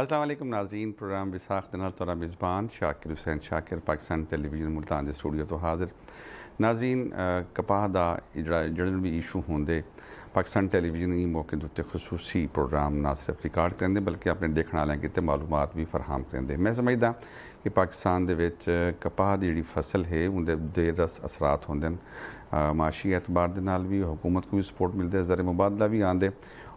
असलम नाजीन प्रोग्राम विसाख दिनल तौरा मेज़बान शाकिर हुसैन शाकिर पाकिस्तान टेलीविज़न मुल्तान के स्टूडियो तो हाजिर नाजीन कपाह का जड़ा जड़े भी इशू होंगे पाकिस्तान टेलीविज़न ही मौके के उत्ते खसूसी प्रोग्राम ना सिर्फ रिकॉर्ड करेंगे बल्कि अपने देखने वाले कितने मालूम भी फरहम करेंगे मैं समझदा कि पाकिस्तान के कपाह की जी फसल है उनके देरस असरात होंगे माशी एतबार भी हुकूमत को भी सपोर्ट मिलते ज़र मुबादला भी आँदे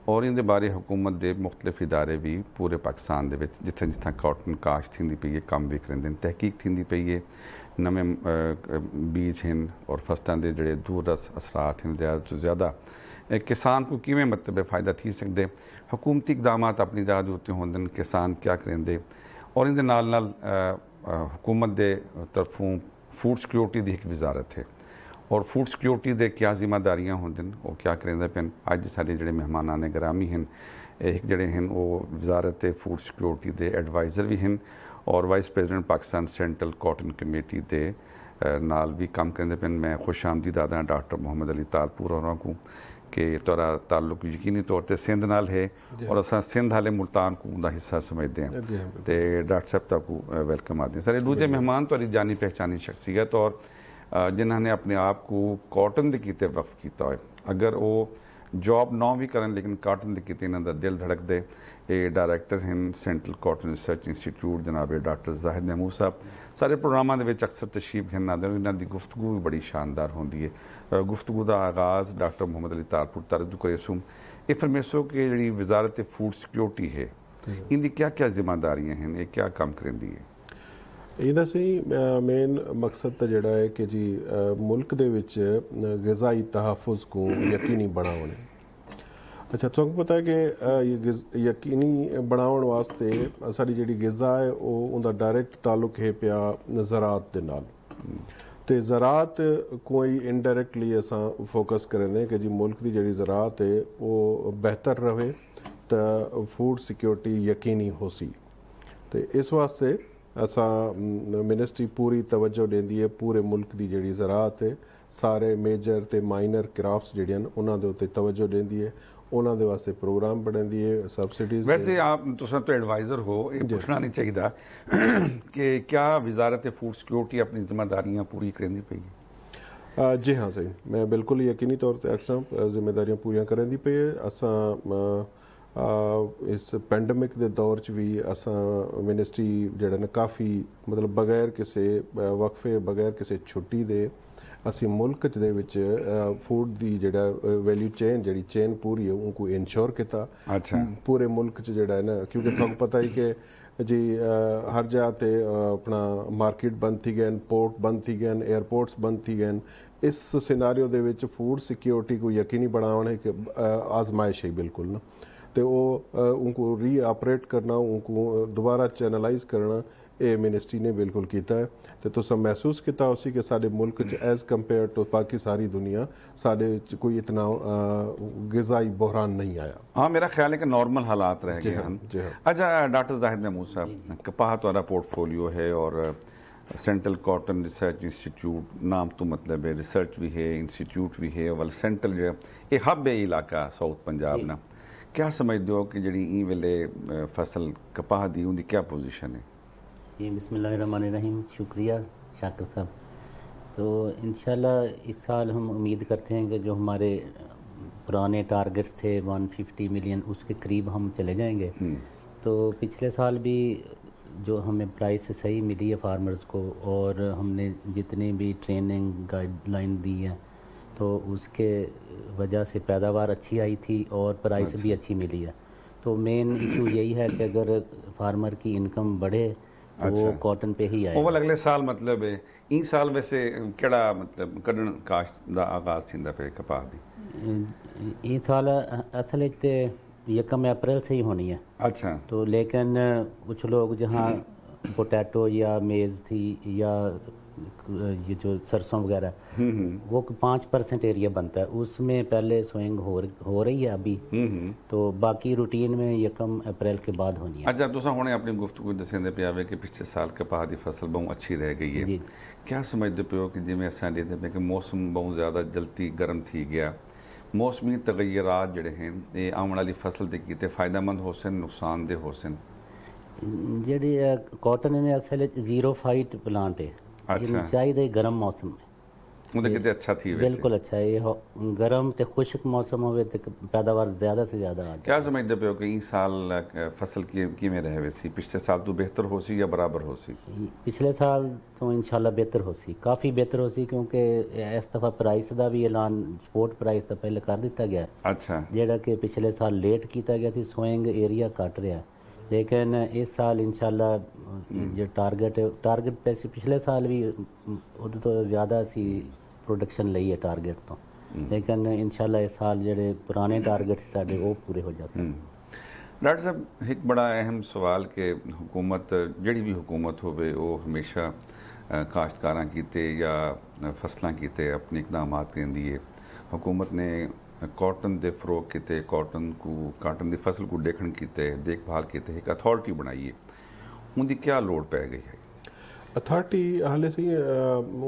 और इन बारे हुकूमत के मुख्तलिफ इदारे भी पूरे पाकिस्तान जिथे जिथे कॉटन काश थी पी है कम भी दिन तहकीक थी पी है नवे बीज हैं और फसलों के जो दूरदस असरात हैं ज्यादा से ज़्यादा किसान को किमें मतलब फायदा थी सकते हुकूमती इकदाम अपनी जहाज उत्ते होंगे किसान क्या करें दे? और इन हुकूमत के तरफों फूड सिक्योरिटी की एक वजारत है और फूड सिक्योरिटी के क्या जिम्मेदारियां होंगे और क्या करेंगे पेन अज सारे जो मेहमान ने ग्रामी हैं एक जड़े हैं वो वजारत फूड सिक्योरिटी के एडवाइजर भी हैं और vice president Pakistan central cotton committee के नाल भी काम करते पे मैं खुश आमदी दादा डॉक्टर मोहम्मद अली तारपुर और कि तुरा ताल्लुक यकीनी तौर पर सिंध नाल है और असा सिंध आए मुल्तान को हिस्सा समझते हैं तो डॉक्टर साहब तक वेलकम आते हैं सर दूजे मेहमान तुरी जानी पहचानी शख्सियत और ਜਿਨ੍ਹਾਂ ਨੇ ਆਪਣੇ ਆਪ ਨੂੰ ਕਾਟਨ ਦੇ ਕੀਤੇ ਵਕਫ ਕੀਤਾ ਹੋਏ ਅਗਰ ਉਹ ਜੌਬ ਨਾ ਵੀ ਕਰਨ ਲੇਕਿਨ ਕਾਟਨ ਦੇ ਕੀਤੇ ਇਹਨਾਂ ਦਾ ਦਿਲ ਧੜਕਦੇ ਇਹ ਡਾਇਰੈਕਟਰ ਹਨ ਸੈਂਟਰਲ ਕਾਟਨ ਰਿਸਰਚ ਇੰਸਟੀਚਿਊਟ ਜਨਾਬ ਡਾਕਟਰ ਜ਼ਾਹਿਦ ਮਹਿਮੂਦ ਸਾਹਿਬ ਸਾਰੇ ਪ੍ਰੋਗਰਾਮਾਂ ਦੇ ਵਿੱਚ ਅਕਸਰ ਤਸ਼ਰੀਫ ਹਨ ਨਾਦਰ ਇਹਨਾਂ ਦੀ ਗੁਫ਼ਤਗੂ ਵੀ ਬੜੀ ਸ਼ਾਨਦਾਰ ਹੁੰਦੀ ਹੈ ਗੁਫ਼ਤਗੂ ਦਾ ਆਗਾਜ਼ ਡਾਕਟਰ ਮੁਹੰਮਦ ਅਲੀ ਤਾਰਪੁਰ ਤਰਜੂ ਕਰੇਸੂਮ ਇਹ ਫਰਮੇਸੋ ਕਿ ਜਿਹੜੀ ਵਜ਼ਾਰਤ ਫੂਡ ਸਿਕਿਉਰਿਟੀ ਹੈ ਇਹਦੀ ਕੀ ਕੀ ਜ਼ਿੰਮੇਵਾਰੀਆਂ ਹਨ ਇਹ ਕੀ ਕੰਮ ਕਰਦੀ ਹੈ ਇਹਦਾ ਸਹੀ ਮੇਨ ਮਕਸਦ ਤਾਂ ਜਿਹੜਾ ਹੈ ਕਿ ਜੀ ਮੁਲਕ ਦੇ ਵਿੱਚ ਗਜ਼ਾਈ ਤਹਾਫੁਜ਼ ਕੋ ਯਕੀਨੀ ਬਣਾਉਣ ਅੱਛਾ ਤੁਹਾਨੂੰ ਪਤਾ ਹੈ ਕਿ ਯਕੀਨੀ ਬਣਾਉਣ ਵਾਸਤੇ ਸਾਡੀ ਜਿਹੜੀ ਗਿਜ਼ਾ ਹੈ ਉਹ ਉਹਦਾ ਡਾਇਰੈਕਟ ਤਾਲੁਕ ਹੈ ਪਿਆ ਜ਼ਰਾਤ ਦੇ ਨਾਲ ਤੇ ਜ਼ਰਾਤ ਕੋਈ ਇਨਡਾਇਰੈਕਟਲੀ ਅਸਾਂ ਫੋਕਸ ਕਰਦੇ ਕਿ ਜੀ ਮੁਲਕ ਦੀ ਜਿਹੜੀ ਜ਼ਰਾਤ ਹੈ ਉਹ ਬਿਹਤਰ ਰਹੇ ਤਾਂ ਫੂਡ ਸਿਕਿਉਰਿਟੀ ਯਕੀਨੀ ਹੋਸੀ ਤੇ ਇਸ ਵਾਸਤੇ असां ਮਿਨਿਸਟਰੀ ਪੂਰੀ तवजो ਦਿੰਦੀ ਹੈ ਪੂਰੇ ਮੁਲਕ ਦੀ ਜਿਹੜੀ ਜ਼ਰਾਤ ਹੈ ਸਾਰੇ ਮੇਜਰ ਤੇ ਮਾਈਨਰ ਕ੍ਰਾਫਟਸ ਜਿਹੜੀਆਂ ਨੇ ਉਹਨਾਂ ਦੇ ਉੱਤੇ ਤਵਜੋ ਦਿੰਦੀ ਹੈ ਉਹਨਾਂ ਦੇ ਵਾਸਤੇ ਪ੍ਰੋਗਰਾਮ ਬਣਾਉਂਦੀ ਹੈ ਸਬਸਿਡੀਜ਼ ਵੈਸੇ ਆਪ ਤੁਸੀਂ ਤਾਂ ਐਡਵਾਈਜ਼ਰ ਹੋ ਇਹ ਪੁੱਛਣਾ ਨਹੀਂ ਚਾਹੀਦਾ ਕਿ ਕਿਆ ਵਜ਼ਾਰਤ ਫੂਡ ਸਿਕਿਉਰਿਟੀ ਆਪਣੀ ਜ਼ਿੰਮੇਵਾਰੀਆਂ ਪੂਰੀ ਕਰਦੀ ਪਈ ਹੈ ਜੀ ਹਾਂ ਸਹੀ ਮੈਂ ਬਿਲਕੁਲ ਯਕੀਨੀ ਤੌਰ ਤੇ ਅਕਸਰ ਜ਼ਿੰਮੇਵਾਰੀਆਂ ਪੂਰੀਆਂ ਕਰਨ ਪਈ ਹੈ ਅਸਾਂ ਇਸ ਪੈਂਡੈਮਿਕ ਦੇ ਦੌਰ 'ਚ ਵੀ ਅਸਾਂ ਮਿਨਿਸਟਰੀ ਜਿਹੜਾ ਨਾ ਕਾਫੀ ਮਤਲਬ ਬਗੈਰ ਕਿਸੇ ਵਕਫੇ ਬਗੈਰ ਕਿਸੇ ਛੁੱਟੀ ਦੇ ਅਸੀਂ ਮੁਲਕ ਚ ਦੇ ਵਿੱਚ ਫੂਡ ਦੀ ਜਿਹੜਾ ਵੈਲਿਊ ਚੇਨ ਜਿਹੜੀ ਚੇਨ ਪੂਰੀ ਹੈ ਉਹਨੂੰ ਇਨਸ਼ੋਰ ਕੀਤਾ ਅੱਛਾ ਪੂਰੇ ਮੁਲਕ 'ਚ ਜਿਹੜਾ ਹੈ ਨਾ ਕਿਉਂਕਿ ਤੁਹਾਨੂੰ ਪਤਾ ਹੀ ਕਿ ਜੀ ਹਰ ਜਗ੍ਹਾ ਤੇ ਆਪਣਾ ਮਾਰਕੀਟ ਬੰਦ ਥੀ ਗਏ ਪੋਰਟ ਬੰਦ ਥੀ ਗਏ 에ਅਰਪੋਰਟਸ ਬੰਦ ਥੀ ਗਏ ਇਸ ਸਿਨੈਰੀਓ ਦੇ ਵਿੱਚ ਫੂਡ ਸਿਕਿਉਰਿਟੀ ਕੋ ਯਕੀਨੀ ਬਣਾਉਣ ਹੈ ਕਿ ਆਜ਼ਮਾਇਸ਼ ਹੈ ਬਿਲਕੁਲ ਨਾ तो वो उनको रीआपरेट करना उनको दोबारा चैनलाइज करना ए मिनिस्ट्री ने बिल्कुल किया है तो तुम महसूस किया कि सारे मुल्क एज कंपेयर टू बाकी सारी दुनिया साढ़े कोई इतना गजाई बहरान नहीं आया हाँ मेरा ख्याल है कि नॉर्मल हालात रहे गए हाँ, हम हाँ। अच्छा डॉक्टर जाहिद महमूद साहब कपाह तुम्हारा पोर्टफोलियो है और सेंट्रल कॉटन रिसर्च इंस्टीट्यूट नाम तो मतलब है रिसर्च भी है इंस्टीट्यूट भी है वाले सेंट्रल जो है एक हब है इलाका साउथ पंजाब ना क्या समझते हो कि जी ई वे फसल कपाह की उनकी क्या पोजिशन है जी बिस्मिल रहीम शुक्रिया शाकर साहब तो इन इस साल हम उम्मीद करते हैं कि जो हमारे पुराने टारगेट्स थे 150 मिलियन उसके करीब हम चले जाएंगे हम्म। तो पिछले साल भी जो हमें प्राइस सही मिली है फार्मर्स को और हमने जितनी भी ट्रेनिंग गाइडलाइन दी है तो उसके वजह से पैदावार अच्छी आई थी और प्राइस अच्छा। भी अच्छी मिली है तो मेन इशू यही है कि अगर फार्मर की इनकम बढ़े तो अच्छा। वो कॉटन पे ही आए ओवल अगले साल मतलब है इन साल वैसे केड़ा मतलब कड़न काश्त दा आगाज थिंदा पे कपाह दी इस साल असल ते यकम अप्रैल से ही होनी है अच्छा तो लेकिन कुछ लोग जहाँ पोटैटो हम्म। या मेज़ थी या ये जो सरसों वगैरह वो पाँच परसेंट एरिया बनता है उसमें पहले सोइंग हो हो रही है अभी तो बाकी रूटीन में यकम अप्रैल के बाद होनी है अच्छा ਤੁਸੀਂ ਹੁਣੇ ਆਪਣੀ ਗੁਫ਼ਤਗੂ ਦੱਸਦੇ ਪਿਆ ਵੇ ਕਿ ਪਿਛਲੇ ਸਾਲ ਕਪਾਹ ਦੀ ਫਸਲ ਬਹੁਤ ਅੱਛੀ ਰਹਿ ਗਈ ਹੈ ਕਿਆ ਸਮਝਦੇ ਪਿਓ ਕਿ ਜਿਵੇਂ ਅਸਾਂ ਲੈਦੇ ਪਏ ਕਿ ਮੌਸਮ ਬਹੁਤ ਜ਼ਿਆਦਾ ਜਲਦੀ ਗਰਮ ਥੀ ਗਿਆ ਮੌਸਮੀ ਤਗਯਰਾਤ ਜਿਹੜੇ ਹਨ ਇਹ ਆਉਣ ਵਾਲੀ ਫਸਲ ਦੇ ਕੀਤੇ ਫਾਇਦਾਮੰਦ ਹੋ ਸਕਣ ਨੁਕਸਾਨਦੇ ਹੋ ਸਕਣ ਜਿਹੜੀ ਕਾਟਨ ਨੇ ਅਸਲ ਵਿੱਚ ਜ਼ੀਰੋ ਫਾਈਟ ਪਲਾਂਟ ਹੈ ਅੱਛਾ ਚਾਹੀਦਾ ਹੀ ਗਰਮ ਮੌਸਮ ਹੈ ਉਹਦੇ ਕਿਤੇ ਅੱਛਾ ਥੀ ਵੈਸੇ ਬਿਲਕੁਲ ਅੱਛਾ ਹੈ ਇਹ ਗਰਮ ਤੇ ਖੁਸ਼ਕ ਮੌਸਮ ਹੋਵੇ ਤੇ ਪੈਦਾਵਾਰ ਜ਼ਿਆਦਾ ਸੇ ਜ਼ਿਆਦਾ ਆ ਜਾਏ ਕੀ ਸਮਝਦੇ ਪਿਓ ਕਿ ਇਸ ਸਾਲ ਫਸਲ ਕੀ ਕਿਵੇਂ ਰਹੇ ਵੈਸੀ ਪਿਛਲੇ ਸਾਲ ਤੋਂ ਬਿਹਤਰ ਹੋ ਸੀ ਜਾਂ ਬਰਾਬਰ ਹੋ ਸੀ ਪਿਛਲੇ ਸਾਲ ਤੋਂ ਇਨਸ਼ਾਅੱਲਾ ਬਿਹਤਰ ਹੋ ਸੀ ਕਾਫੀ ਬਿਹਤਰ ਹੋ ਸੀ ਕਿਉਂਕਿ ਇਸ ਦਫਾ ਪ੍ਰਾਈਸ ਦਾ ਵੀ ਐਲਾਨ ਸਪੋਰਟ ਪ੍ਰਾਈਸ ਦਾ ਪਹਿਲੇ ਕਰ ਦਿੱਤਾ ਗਿਆ ਅੱਛਾ ਜਿਹੜਾ ਕਿ ਪਿਛਲੇ ਸਾਲ ਲੇਟ ਕੀਤਾ ਗਿਆ ਸੀ ਸੋਇੰਗ ਏਰੀਆ ਕੱਟ ਰਿਹਾ लेकिन इस साल इंशाल्लाह जो टारगेट टारगेट ਪੈਸੇ ਪਿਛਲੇ ਸਾਲ ਵੀ ਉਹਦੇ ਤੋਂ ਜ਼ਿਆਦਾ ਸੀ ਪ੍ਰੋਡਕਸ਼ਨ ਲਈ ਹੈ ਟਾਰਗੇਟ ਤੋਂ ਲੇਕਿਨ ਇਨਸ਼ਾਅੱਲਾ ਇਸ ਸਾਲ ਜਿਹੜੇ ਪੁਰਾਣੇ ਟਾਰਗੇਟ ਸੀ ਸਾਡੇ ਉਹ ਪੂਰੇ ਹੋ ਜਾਣਗੇ ਡਾਕਟਰ ਸਾਹਿਬ ਇੱਕ ਬੜਾ ਅਹਿਮ ਸਵਾਲ ਕਿ ਹਕੂਮਤ ਜਿਹੜੀ ਵੀ ਹਕੂਮਤ ਹੋਵੇ ਉਹ ਹਮੇਸ਼ਾ ਕਾਸ਼ਤਕਾਰਾਂ ਕੀਤੇ ਜਾਂ ਫਸਲਾਂ ਕੀਤੇ ਆਪਣੇ ਇਕਦਾਮਾਂ ਕਰਦੀ ਹੈ ਹਕੂਮਤ ਨੇ कॉटन दे फ़रोग किते कॉटन को काटन की फसल को देखण किते देखभाल किते एक अथॉरिटी बनाई है उनकी क्या लोड पै गई है अथॉरिटी हाले सही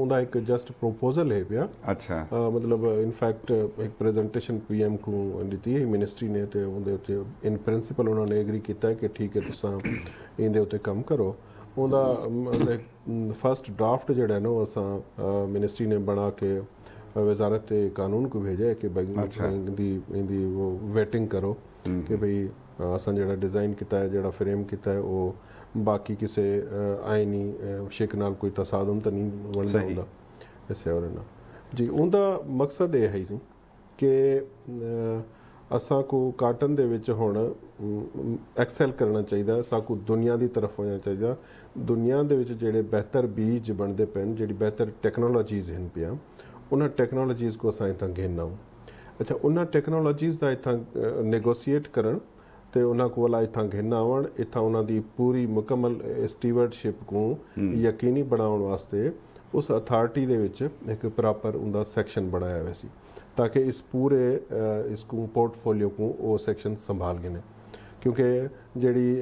उनका एक जस्ट प्रपोजल है पिया अच्छा आ, मतलब इनफैक्ट एक प्रेजेंटेशन पीएम को दी ही मिनिस्ट्री ने ते उनदे उते इन प्रिंसिपल उन्होंने एग्री किया कि ठीक है तुसा इंदे उते कम करो ਉਹਦਾ ਫਸਟ ਡਰਾਫਟ ਜਿਹੜਾ ਨਾ ਉਹ ਅਸਾਂ ਮਿਨਿਸਟਰੀ ਨੇ ਬਣਾ ਕੇ ਵਜ਼ਾਰਤ ਕਾਨੂੰਨ ਕੋ ਭੇਜਿਆ ਕਿ ਬਈ ਦੀ ਇਹਦੀ ਉਹ ਵੇਟਿੰਗ ਕਰੋ ਕਿ ਭਈ ਅਸਾਂ ਜਿਹੜਾ ਡਿਜ਼ਾਈਨ ਕੀਤਾ ਹੈ ਜਿਹੜਾ ਫਰੇਮ ਕੀਤਾ ਹੈ ਉਹ ਬਾਕੀ ਕਿਸੇ ਆਇਨੀ ਸ਼ੇਕ ਨਾਲ ਕੋਈ ਤਸਾਦਮ ਤਾਂ ਨਹੀਂ ਬਣਦਾ ਹੁੰਦਾ ਐਸੇ ਹੋਰ ਨਾ ਜੀ ਉਹਦਾ ਮਕਸਦ ਇਹ ਹੈ ਜੀ ਕਿ ਅਸਾਂ ਕੋ ਕਾਟਨ ਦੇ ਵਿੱਚ ਹੁਣ ਐਕਸੈਲ ਕਰਨਾ ਚਾਹੀਦਾ ਕੋ ਦੁਨੀਆ ਦੀ ਤਰਫ ਹੋਣਾ ਚਾਹੀਦਾ ਦੁਨੀਆ ਦੇ ਵਿੱਚ ਜਿਹੜੇ ਬਿਹਤਰ ਬੀਜ ਬਣਦੇ ਪੈਣ ਜਿਹੜੀ ਬਿਹਤਰ ਟੈਕਨੋਲੋਜੀਜ਼ ਹਨ ਪਿਆ ਉਹਨਾਂ ਟੈਕਨੋਲੋਜੀਜ਼ ਕੋ ਅਸਾਂ ਇਥਾਂ घेना ਅੱਛਾ ਉਹਨਾਂ ਟੈਕਨੋਲੋਜੀਜ਼ ਦਾ ਇਥਾਂ ਨੇਗੋਸ਼ੀਏਟ ਕਰਨ ਤੇ ਉਹਨਾਂ ਕੋਲ ਇਥਾਂ ਘਿੰਨਾ ਇਥਾਂ ਉਹਨਾਂ ਦੀ ਪੂਰੀ ਮੁਕਮਲ ਸਟੀਵਰਡਸ਼ਿਪ ਨੂੰ ਯਕੀਨੀ ਬਣਾਉਣ ਵਾਸਤੇ ਉਸ ਅਥਾਰਟੀ ਦੇ ਵਿੱਚ ਇੱਕ ਪ੍ਰੋਪਰ ਉਹਦਾ ਸੈਕਸ਼ਨ ਬਣਾਇਆ ਹੋਇਆ ਸੀ ਤਾਂ ਕਿ ਇਸ ਪੂਰੇ ਇਸ ਨੂੰ ਪੋਰਟਫੋਲੀਓ ਨੂੰ ਉਹ ਸੈਕਸ਼ਨ ਸੰਭਾਲ ਗਏ ਨੇ ਕਿਉਂਕਿ ਜਿਹੜੀ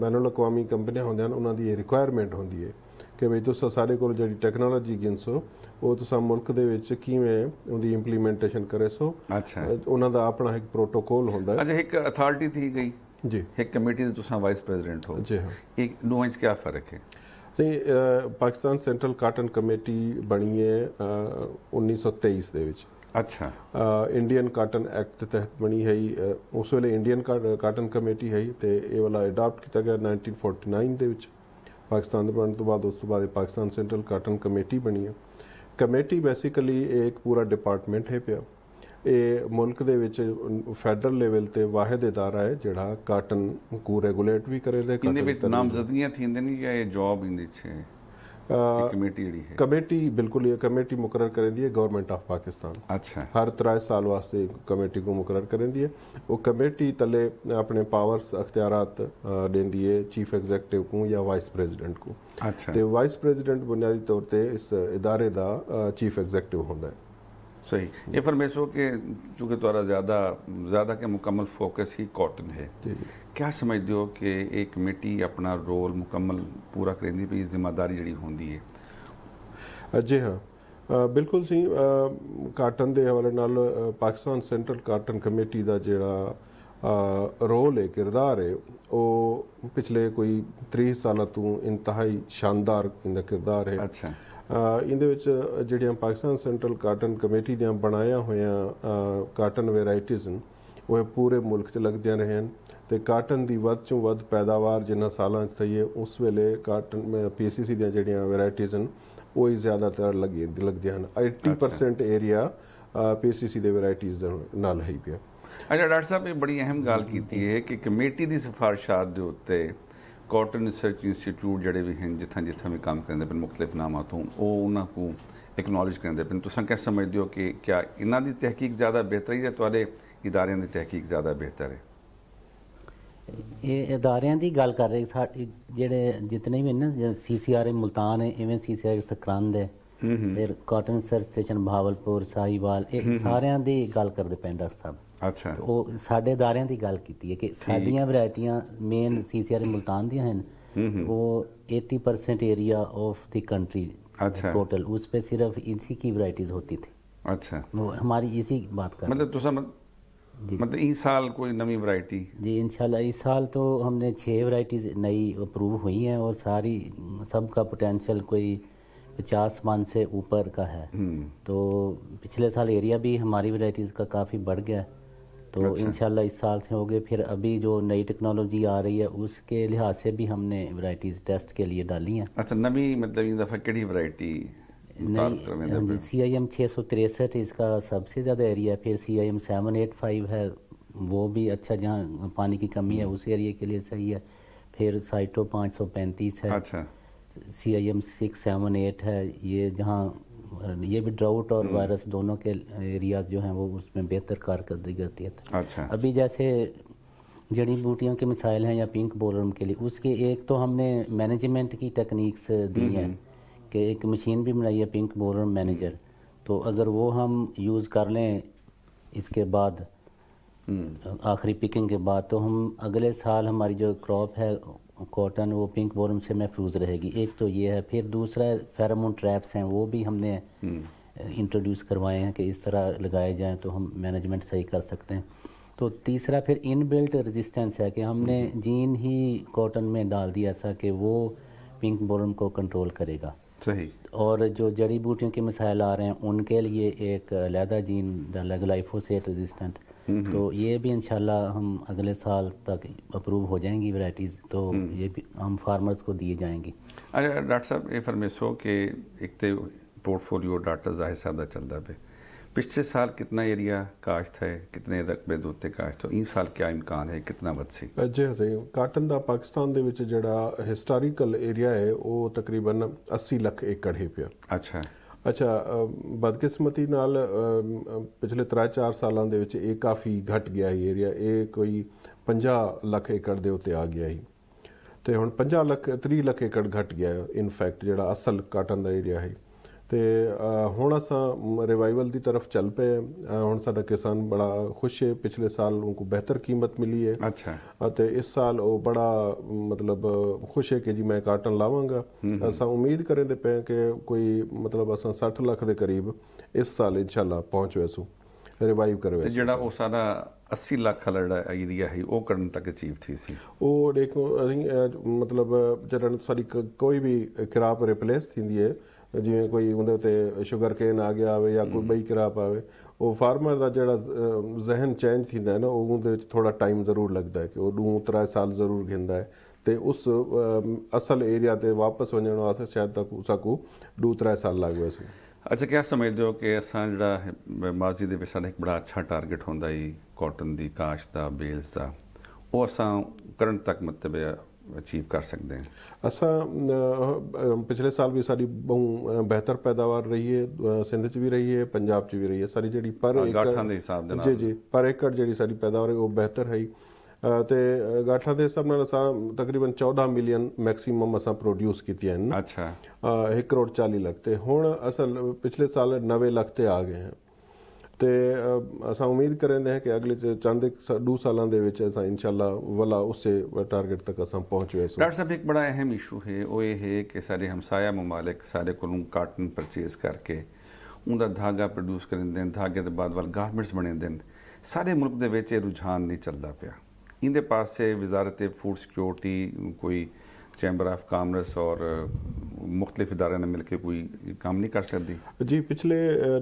ਮੈਨੂਲ ਕੁਆਮੀ ਕੰਪਨੀਆਂ ਹੁੰਦੀਆਂ ਹਨ ਉਹਨਾਂ ਦੀ ਇਹ ਰਿਕੁਆਇਰਮੈਂਟ ਹੁੰਦੀ ਹੈ ਕਿ ਬਈ ਤੁਸੀਂ ਸਾਡੇ ਕੋਲ ਜਿਹੜੀ ਟੈਕਨੋਲੋਜੀ ਗਿਨ ਸੋ ਉਹ ਤੁਸੀਂ ਮੁਲਕ ਦੇ ਵਿੱਚ ਕਿਵੇਂ ਉਹਦੀ ਇੰਪਲੀਮੈਂਟੇਸ਼ਨ ਕਰੇ ਸੋ ਅੱਛਾ ਉਹਨਾਂ ਦਾ ਆਪਣਾ ਇੱਕ ਪ੍ਰੋਟੋਕੋਲ ਹੁੰਦਾ ਹੈ ਅੱਛਾ ਇੱਕ ਅਥਾਰਟੀ ਥੀ ਗਈ ਜੀ ਇੱਕ ਕਮੇਟੀ ਦੇ ਤੁਸੀਂ ਵਾਈਸ ਪ੍ਰੈਜ਼ੀਡੈਂਟ ਹੋ ਜੀ ਹਾਂ ਇੱਕ ਦੋਵਾਂ ਵਿੱਚ ਕੀ ਫਰਕ ਹੈ ਤੇ ਪਾਕਿਸਤਾਨ ਸੈਂਟਰਲ ਕਾਟਨ ਕਮੇਟੀ ਬਣੀ ਹੈ 1923 ਦੇ ਵਿੱਚ ਅੱਛਾ ਇੰਡੀਅਨ ਕਾਟਨ ਐਕਟ ਦੇ ਤਹਿਤ ਬਣੀ ਹੈ ਉਸ ਵੇਲੇ ਇੰਡੀਅਨ ਕਾਟਨ ਕਮੇਟੀ ਹੈ ਤੇ ਇਹ ਵਾਲਾ ਅਡਾਪਟ ਕੀਤਾ ਗਿਆ 1949 ਦੇ ਵਿੱਚ ਪਾਕਿਸਤਾਨ ਦੇ ਬਣਨ ਤੋਂ ਬਾਅਦ ਉਸ ਤੋਂ ਬਾਅਦ ਪਾਕਿਸਤਾਨ ਸੈਂਟਰਲ ਕਾਟਨ ਕਮੇਟੀ ਬਣੀ ਹੈ ਕਮੇਟੀ ਬੇਸਿਕਲੀ ਇੱਕ ਪੂਰਾ ਡਿਪਾਰਟਮੈਂਟ ਹੈ ਪਿਆ ਇਹ ਮੁਲਕ ਦੇ ਵਿੱਚ ਫੈਡਰਲ ਲੈਵਲ ਤੇ ਵਾਹਿਦ ادارہ ਹੈ ਜਿਹੜਾ ਕਾਟਨ ਨੂੰ ਰੈਗੂਲੇਟ ਵੀ ਕਰੇ ਤੇ ਕਿੰਨੇ ਵਿੱਚ ਨਾਮਜ਼ਦਗੀਆਂ ਥੀਂਦੇ ਨਹੀਂ ਜਾਂ ਇਹ ਜੌਬ ਇੰਦੇ 'ਚ ਕਮੇਟੀ ਜਿਹੜੀ ਹੈ ਕਮੇਟੀ ਬਿਲਕੁਲ ਇਹ ਕਮੇਟੀ ਮੁਕਰਰ ਕਰਦੀ ਹੈ ਗਵਰਨਮੈਂਟ ਆਫ ਪਾਕਿਸਤਾਨ ਅੱਛਾ ਹਰ 3 ਸਾਲ ਵਾਸਤੇ ਕਮੇਟੀ ਨੂੰ ਮੁਕਰਰ ਕਰਦੀ ਹੈ ਉਹ ਕਮੇਟੀ ਤਲੇ ਆਪਣੇ ਪਾਵਰਸ ਅਖਤਿਆਰਾਤ ਦਿੰਦੀ ਹੈ ਚੀਫ ਐਗਜ਼ੀਕਟਿਵ ਨੂੰ ਜਾਂ ਵਾਈਸ ਪ੍ਰੈਜ਼ੀਡੈਂਟ ਨੂੰ ਅੱਛਾ ਤੇ ਵਾਈਸ ਪ੍ਰੈਜ਼ੀਡੈਂਟ ਬੁਨਿਆਦੀ ਤੌਰ ਤੇ ਇਸ ادارے ਦਾ ਚੀਫ ਐਗਜ਼ੀਕਟਿਵ ਹੁੰਦਾ ਹੈ सही ये फरमेशो के चूँकि तुम्हारा ज़्यादा ज़्यादा के मुकम्मल फोकस ही कॉटन है क्या समझते हो कि एक कमेटी अपना रोल मुकम्मल पूरा करेंदी भी जिम्मेदारी जी होंगी है जी हाँ ਬਿਲਕੁਲ ਸੀ ਕਾਟਨ ਦੇ ਹਵਾਲੇ ਨਾਲ ਪਾਕਿਸਤਾਨ ਸੈਂਟਰਲ ਕਾਟਨ ਕਮੇਟੀ ਦਾ ਜਿਹੜਾ ਰੋਲ ਹੈ ਕਿਰਦਾਰ ਹੈ ਉਹ ਪਿਛਲੇ ਕੋਈ 30 ਸਾਲਾਂ ਤੋਂ ਇੰਤਹਾਈ ਸ਼ਾਨਦਾਰ ਇਹਦਾ ਕਿਰਦਾਰ ਹੈ ਅੱਛਾ ਇਹਦੇ ਵਿੱਚ ਜਿਹੜੀਆਂ ਪਾਕਿਸਤਾਨ ਸੈਂਟਰਲ ਕਾਟਨ ਕਮੇਟੀ ਦੀਆਂ ਬਣਾਇਆ ਹੋਇਆ ਕਾਟਨ ਵੈਰਾਈਟੀਜ਼ ਨੇ ਉਹ ਪੂਰੇ ਮੁਲਕ 'ਚ ਲੱਗਦੀਆਂ ਰਹੇ ਹਨ ਤੇ ਕਾਟਨ ਦੀ ਵੱਧ ਤੋਂ ਵੱਧ ਪੈਦਾਵਾਰ ਜਿੰਨਾ ਸਾਲਾਂ 'ਚ ਸਹੀ ਹੈ ਉਸ ਵੇਲੇ ਕਾਟਨ ਪੀਸੀਸੀ ਦੀਆਂ ਜਿਹੜੀਆਂ ਵੈਰਾਈਟੀਜ਼ ਨੇ ਉਹ ਹੀ ਜ਼ਿਆਦਾਤਰ ਲੱਗੀ ਲੱਗਦੀਆਂ ਹਨ 80% ਏਰੀਆ ਪੀਸੀਸੀ ਦੇ ਵੈਰਾਈਟੀਜ਼ ਨਾਲ ਹੈ ਪਿਆ ਅੱਛਾ ਡਾਕਟਰ ਸਾਹਿਬ ਇਹ ਬੜੀ ਅਹਿਮ ਗੱਲ ਕੀਤੀ ਹੈ ਕਿ ਕਮੇਟੀ ਦੀ ਸਿਫਾਰਿਸ਼ਾਂ ਦੇ ਉੱਤੇ कॉटन रिसर्च इंस्टीट्यूट जहिड़े बि आहिनि जिथां जिथां बि कमु कंदा पिया मुख़्तलिफ़ नामातूं उहो उन खां एक्नॉलेज करते पे तुम क्या समझते हो कि क्या इन्हों की तहकीक ज़्यादा बेहतर है या थोड़े इदारों की तहकीक ज़्यादा बेहतर है ਇਹ ਇਦਾਰਿਆਂ ਦੀ ਗੱਲ ਕਰ ਰਹੇ ਸਾਡੇ ਜਿਹੜੇ ਜਿੰਨੇ ਵੀ ਨੇ ਜਿਵੇਂ ਸੀਸੀਆਰ ਮੁਲਤਾਨ ਹੈ ਇਵੇਂ ਸੀਸੀਆਰ ਸਕਰੰਦ ਹੈ ਫਿਰ cotton search station Bahawalpur Sahiwal ਇਹ ਸਾਰਿਆਂ ਦੀ ਗੱਲ ਕਰਦੇ ਪੈਂਡਰ ਸਾਹਿਬ ਅੱਛਾ ਉਹ ਸਾਡੇ ਅਦਾਰਿਆਂ ਦੀ ਗੱਲ ਕੀਤੀ ਹੈ ਕਿ ਸਾਡੀਆਂ ਵੈਰਾਈਟੀਆਂ ਮੇਨ ਸੀਸੀਆਰ ਮੁਲਤਾਨ ਦੀਆਂ ਹਨ ਉਹ 80% एरिया ऑफ द कंट्री अच्छा टोटल तो हम्म, हम्म। अच्छा। उस पे सिर्फ इसी की वैरायटीज होती थी अच्छा वो हमारी इसी बात कर मतलब तो समझ जी मतलब इस साल कोई नवी वैरायटी जी इंशाल्लाह इस साल तो हमने छः वैरायटीज नई अप्रूव हुई हैं और सारी सबका पोटेंशियल कोई पचास मन से ऊपर का है हम्म। तो पिछले साल एरिया भी हमारी वैरायटीज़ का काफ़ी बढ़ गया है तो अच्छा। इन इस साल से हो गए फिर अभी जो नई टेक्नोलॉजी आ रही है उसके लिहाज से भी हमने वराइटीज़ टेस्ट के लिए डाली हैं अच्छा नवी मतलब इन दफ़ा कड़ी वरायटी नहीं सी आई एम छः सौ तिरसठ इसका सबसे ज़्यादा एरिया है फिर C I M seven eight five है वो भी अच्छा जहाँ पानी की कमी है हम्म। उस एरिए के लिए सही है फिर साइटो पाँच सौ पैंतीस है अच्छा C I M six seven eight है ये जहाँ ये भी ड्राउट और वायरस हम्म। दोनों के एरियाज जो हैं वो उसमें बेहतर कारकर्दगी करती है अच्छा अभी जैसे जड़ी बूटियों के मिसाइल हैं या पिंक बोलरम के लिए उसके एक तो हमने मैनेजमेंट की टेक्निक्स दी हम्म, हैं हम्म। कि एक मशीन भी बनाई है पिंक बोलरम मैनेजर तो अगर वो हम यूज़ कर लें इसके बाद आखिरी पिकिंग के बाद तो हम अगले साल हमारी जो क्रॉप है कॉटन वो पिंक बोरम से महफूज रहेगी एक तो ये है फिर दूसरा फेरामोन ट्रैप्स हैं वो भी हमने इंट्रोड्यूस हम्म। करवाए हैं कि इस तरह लगाए जाएँ तो हम मैनेजमेंट सही कर सकते हैं तो तीसरा फिर इन बिल्ट रजिस्टेंस है कि हमने जीन हम्म। ही कॉटन में डाल दिया ऐसा कि वो पिंक बोरम को कंट्रोल करेगा सही और जो जड़ी बूटियों के मिसाइल आ रहे हैं उनके लिए एक लहदा जीन डाला ग्लाइफोसेट रजिस्टेंट तो ये भी इन हम अगले साल तक अप्रूव हो जाएंगी वैरायटीज़ तो हम्म। ये भी हम फार्मर्स को दिए जाएंगी अच्छा डॉक्टर साहब ये फरमेश हो कि एक तो पोर्टफोलियो डाटा जाहिर साहब का चलता पे पिछले साल कितना एरिया काश्त है कितने रकबे ਦੇ काश्त हो तो ਹੋ साल क्या इम्कान है कितना ਕਿੰਨਾ ਵੱਧ ਸੀ ਜੀ ਜੀ ਕਾਟਨ ਦਾ ਪਾਕਿਸਤਾਨ ਦੇ ਵਿੱਚ ਜਿਹੜਾ ਹਿਸਟੋਰੀਕਲ ਏਰੀਆ ਹੈ ਉਹ ਤਕਰੀਬਨ 80 ਲੱਖ ਏਕੜ ਹੈ ਪਿਆ ਅੱਛਾ ਬਦਕਿਸਮਤੀ ਨਾਲ ਪਿਛਲੇ 3-4 ਸਾਲਾਂ ਦੇ ਵਿੱਚ ਇਹ ਕਾਫੀ ਘਟ ਗਿਆ ਹੀ ਏਰੀਆ ਇਹ ਕੋਈ 50 ਲੱਖ ਏਕੜ ਦੇ ਉੱਤੇ ਆ ਗਿਆ ਹੀ ਤੇ ਹੁਣ 50 ਲੱਖ 30 ਲੱਖ ਏਕੜ ਘਟ ਗਿਆ ਇਨਫੈਕਟ ਜਿਹੜਾ ਅਸਲ ਕਾਟਨ ਦਾ ਏਰੀਆ ਹੈ ਤੇ ਹੁਣ ਅਸਾਂ ਰਿਵਾਈਵਲ ਦੀ ਤਰਫ ਚੱਲ ਪਏ ਹੁਣ ਸਾਡਾ ਕਿਸਾਨ ਬੜਾ ਖੁਸ਼ ਹੈ ਪਿਛਲੇ ਸਾਲ ਕੋ ਬਿਹਤਰ ਕੀਮਤ ਮਿਲੀ ਹੈ ਅੱਛਾ ਤੇ ਇਸ ਸਾਲ ਉਹ ਬੜਾ ਮਤਲਬ ਖੁਸ਼ ਹੈ ਕਿ ਜੀ ਮੈਂ ਕਾਟਨ ਲਾਵਾਂਗਾ ਅਸਾਂ ਉਮੀਦ ਕਰਦੇ ਪਏ ਕਿ ਕੋਈ ਮਤਲਬ ਅਸਾਂ 60 ਲੱਖ ਦੇ ਕਰੀਬ ਇਸ ਸਾਲ ਇਨਸ਼ਾਅੱਲਾ ਪਹੁੰਚ ਵੈਸੂ ਰਿਵਾਈਵ ਕਰ ਤੇ ਜਿਹੜਾ ਉਹ ਸਾਡਾ 80 ਲੱਖ ਲੜਾ ਆਈਦੀ ਹੈ ਉਹ ਕਰਨ ਤੱਕ ਅਚੀਵ ਥੀ ਸੀ ਉਹ ਦੇਖੋ ਮਤਲਬ ਜਦੋਂ ਸਾਡੀ ਕੋਈ ਵੀ ਖਰਾਬ ਰਿਪਲੇਸ ਥੀਂਦੀ ਹੈ ਜਿਵੇਂ ਕੋਈ ਉਹਦੇ ਉੱਤੇ ਸ਼ੂਗਰ ਕੇਨ ਆ ਗਿਆ ਹੋਵੇ ਜਾਂ ਕੋਈ ਬਈ ਕਰਾਪ ਆਵੇ ਉਹ ਫਾਰਮਰ ਦਾ ਜਿਹੜਾ ਜ਼ਿਹਨ ਚੇਂਜ ਥਿੰਦਾ ਹੈ ਨਾ ਉਹ ਉਹਦੇ ਵਿੱਚ ਥੋੜਾ ਟਾਈਮ ਜ਼ਰੂਰ ਲੱਗਦਾ ਹੈ ਕਿ ਉਹ ਦੂ ਤਰਾ ਸਾਲ ਜ਼ਰੂਰ ਗਿੰਦਾ ਹੈ ਤੇ ਉਸ ਅਸਲ ਏਰੀਆ ਤੇ ਵਾਪਸ ਵञण ਵਾਸਤੇ ਸ਼ਾਇਦ ਤੱਕ ਉਸਾਕੂ ਦੂ ਤਰਾ ਸਾਲ ਲੱਗ ਗਏ ਸੀ ਅੱਛਾ ਕੀ ਸਮਝਦੇ ਹੋ ਕਿ ਅਸਾਂ ਜਿਹੜਾ ਮਾਜ਼ੀ ਦੇ ਵਿੱਚ ਸਾਡਾ ਇੱਕ ਬੜਾ ਅੱਛਾ ਟਾਰਗੇਟ ਹੁੰਦਾ ਹੀ ਕਾਟਨ ਦੀ ਕਾਸ਼ ਦਾ ਬੇਲਸ ਦਾ ਉਹ ਅਸਾਂ ਕਰਨ ਤੱਕ ਮਤਲਬ ਅਚੀਵ ਕਰ ਸਕਦੇ ਹਾਂ ਅਸਾਂ ਪਿਛਲੇ ਸਾਲ ਵੀ ਸਾਡੀ ਬਹੁਤ ਬਿਹਤਰ ਪੈਦਾਵਾਰ ਰਹੀ ਹੈ ਸਿੰਧ ਚ ਵੀ ਰਹੀ ਹੈ ਪੰਜਾਬ ਚ ਵੀ ਰਹੀ ਹੈ ਸਾਰੀ ਜਿਹੜੀ ਪਰ ਗਾਠਾਂ ਦੇ ਹਿਸਾਬ ਦੇ ਨਾਲ ਜੀ ਜੀ ਪਰ ਏਕੜ ਜਿਹੜੀ ਸਾਡੀ ਪੈਦਾਵਾਰ ਹੈ ਉਹ ਬਿਹਤਰ ਹੈ ਤੇ ਗਾਠਾਂ ਦੇ ਹਿਸਾਬ ਨਾਲ ਅਸਾਂ ਤਕਰੀਬਨ 14 ਮਿਲੀਅਨ ਮੈਕਸਿਮਮ ਅਸਾਂ ਪ੍ਰੋਡਿਊਸ ਹੈ ਹਨ ਅੱਛਾ 1 ਕਰੋੜ 40 ਲੱਖ ਤੇ ਹੁਣ ਅਸਲ ਪਿਛਲੇ ਸਾਲ 90 ਲੱਖ ਤੇ ਆ ਗਏ ਹਾਂ ਤੇ ਅਸਾਂ ਉਮੀਦ ਕਰਦੇ ਹਾਂ ਕਿ ਅਗਲੇ ਚੰਦ ਇੱਕ ਦੋ ਸਾਲਾਂ ਦੇ ਵਿੱਚ ਅਸਾਂ ਇਨਸ਼ਾਅੱਲਾ ਵਲਾ ਉਸੇ ਟਾਰਗੇਟ ਤੱਕ ਅਸਾਂ ਪਹੁੰਚ ਸੋ ਡਾਕਟਰ ਸਾਹਿਬ ਇੱਕ ਬੜਾ ਅਹਿਮ ਇਸ਼ੂ ਹੈ ਉਹ ਇਹ ਹੈ ਕਿ ਸਾਡੇ ਹਮਸਾਇਆ ਮਮਾਲਕ ਸਾਡੇ ਕੋਲੋਂ ਕਾਟਨ ਪਰਚੇਸ ਕਰਕੇ ਉਹਦਾ ਧਾਗਾ ਪ੍ਰੋਡਿਊਸ ਕਰਦੇ ਨੇ ਧਾਗੇ ਦੇ ਬਾਅਦ ਵਾਲ ਗਾਰਮੈਂਟਸ ਬਣਾਉਂਦੇ ਨੇ ਸਾਰੇ ਮੁਲਕ ਦੇ ਵਿੱਚ ਇਹ ਰੁਝਾਨ ਨਹੀਂ ਚੱਲਦਾ ਪਿਆ ਇਹਦੇ ਪਾਸੇ ਵਜ਼ਾਰਤ ਫੂਡ ਸਿਕਿਉਰਿਟੀ ਕੋਈ ਚੈਂਬਰ ਆਫ ਕਾਮਰਸ ਔਰ ਮੁxtਲਿਫ ਇਦਾਰਿਆਂ ਨੇ ਮਿਲ ਕੇ ਕੋਈ ਕੰਮ ਨਹੀਂ ਕਰ ਸਕਦੀ ਜੀ ਪਿਛਲੇ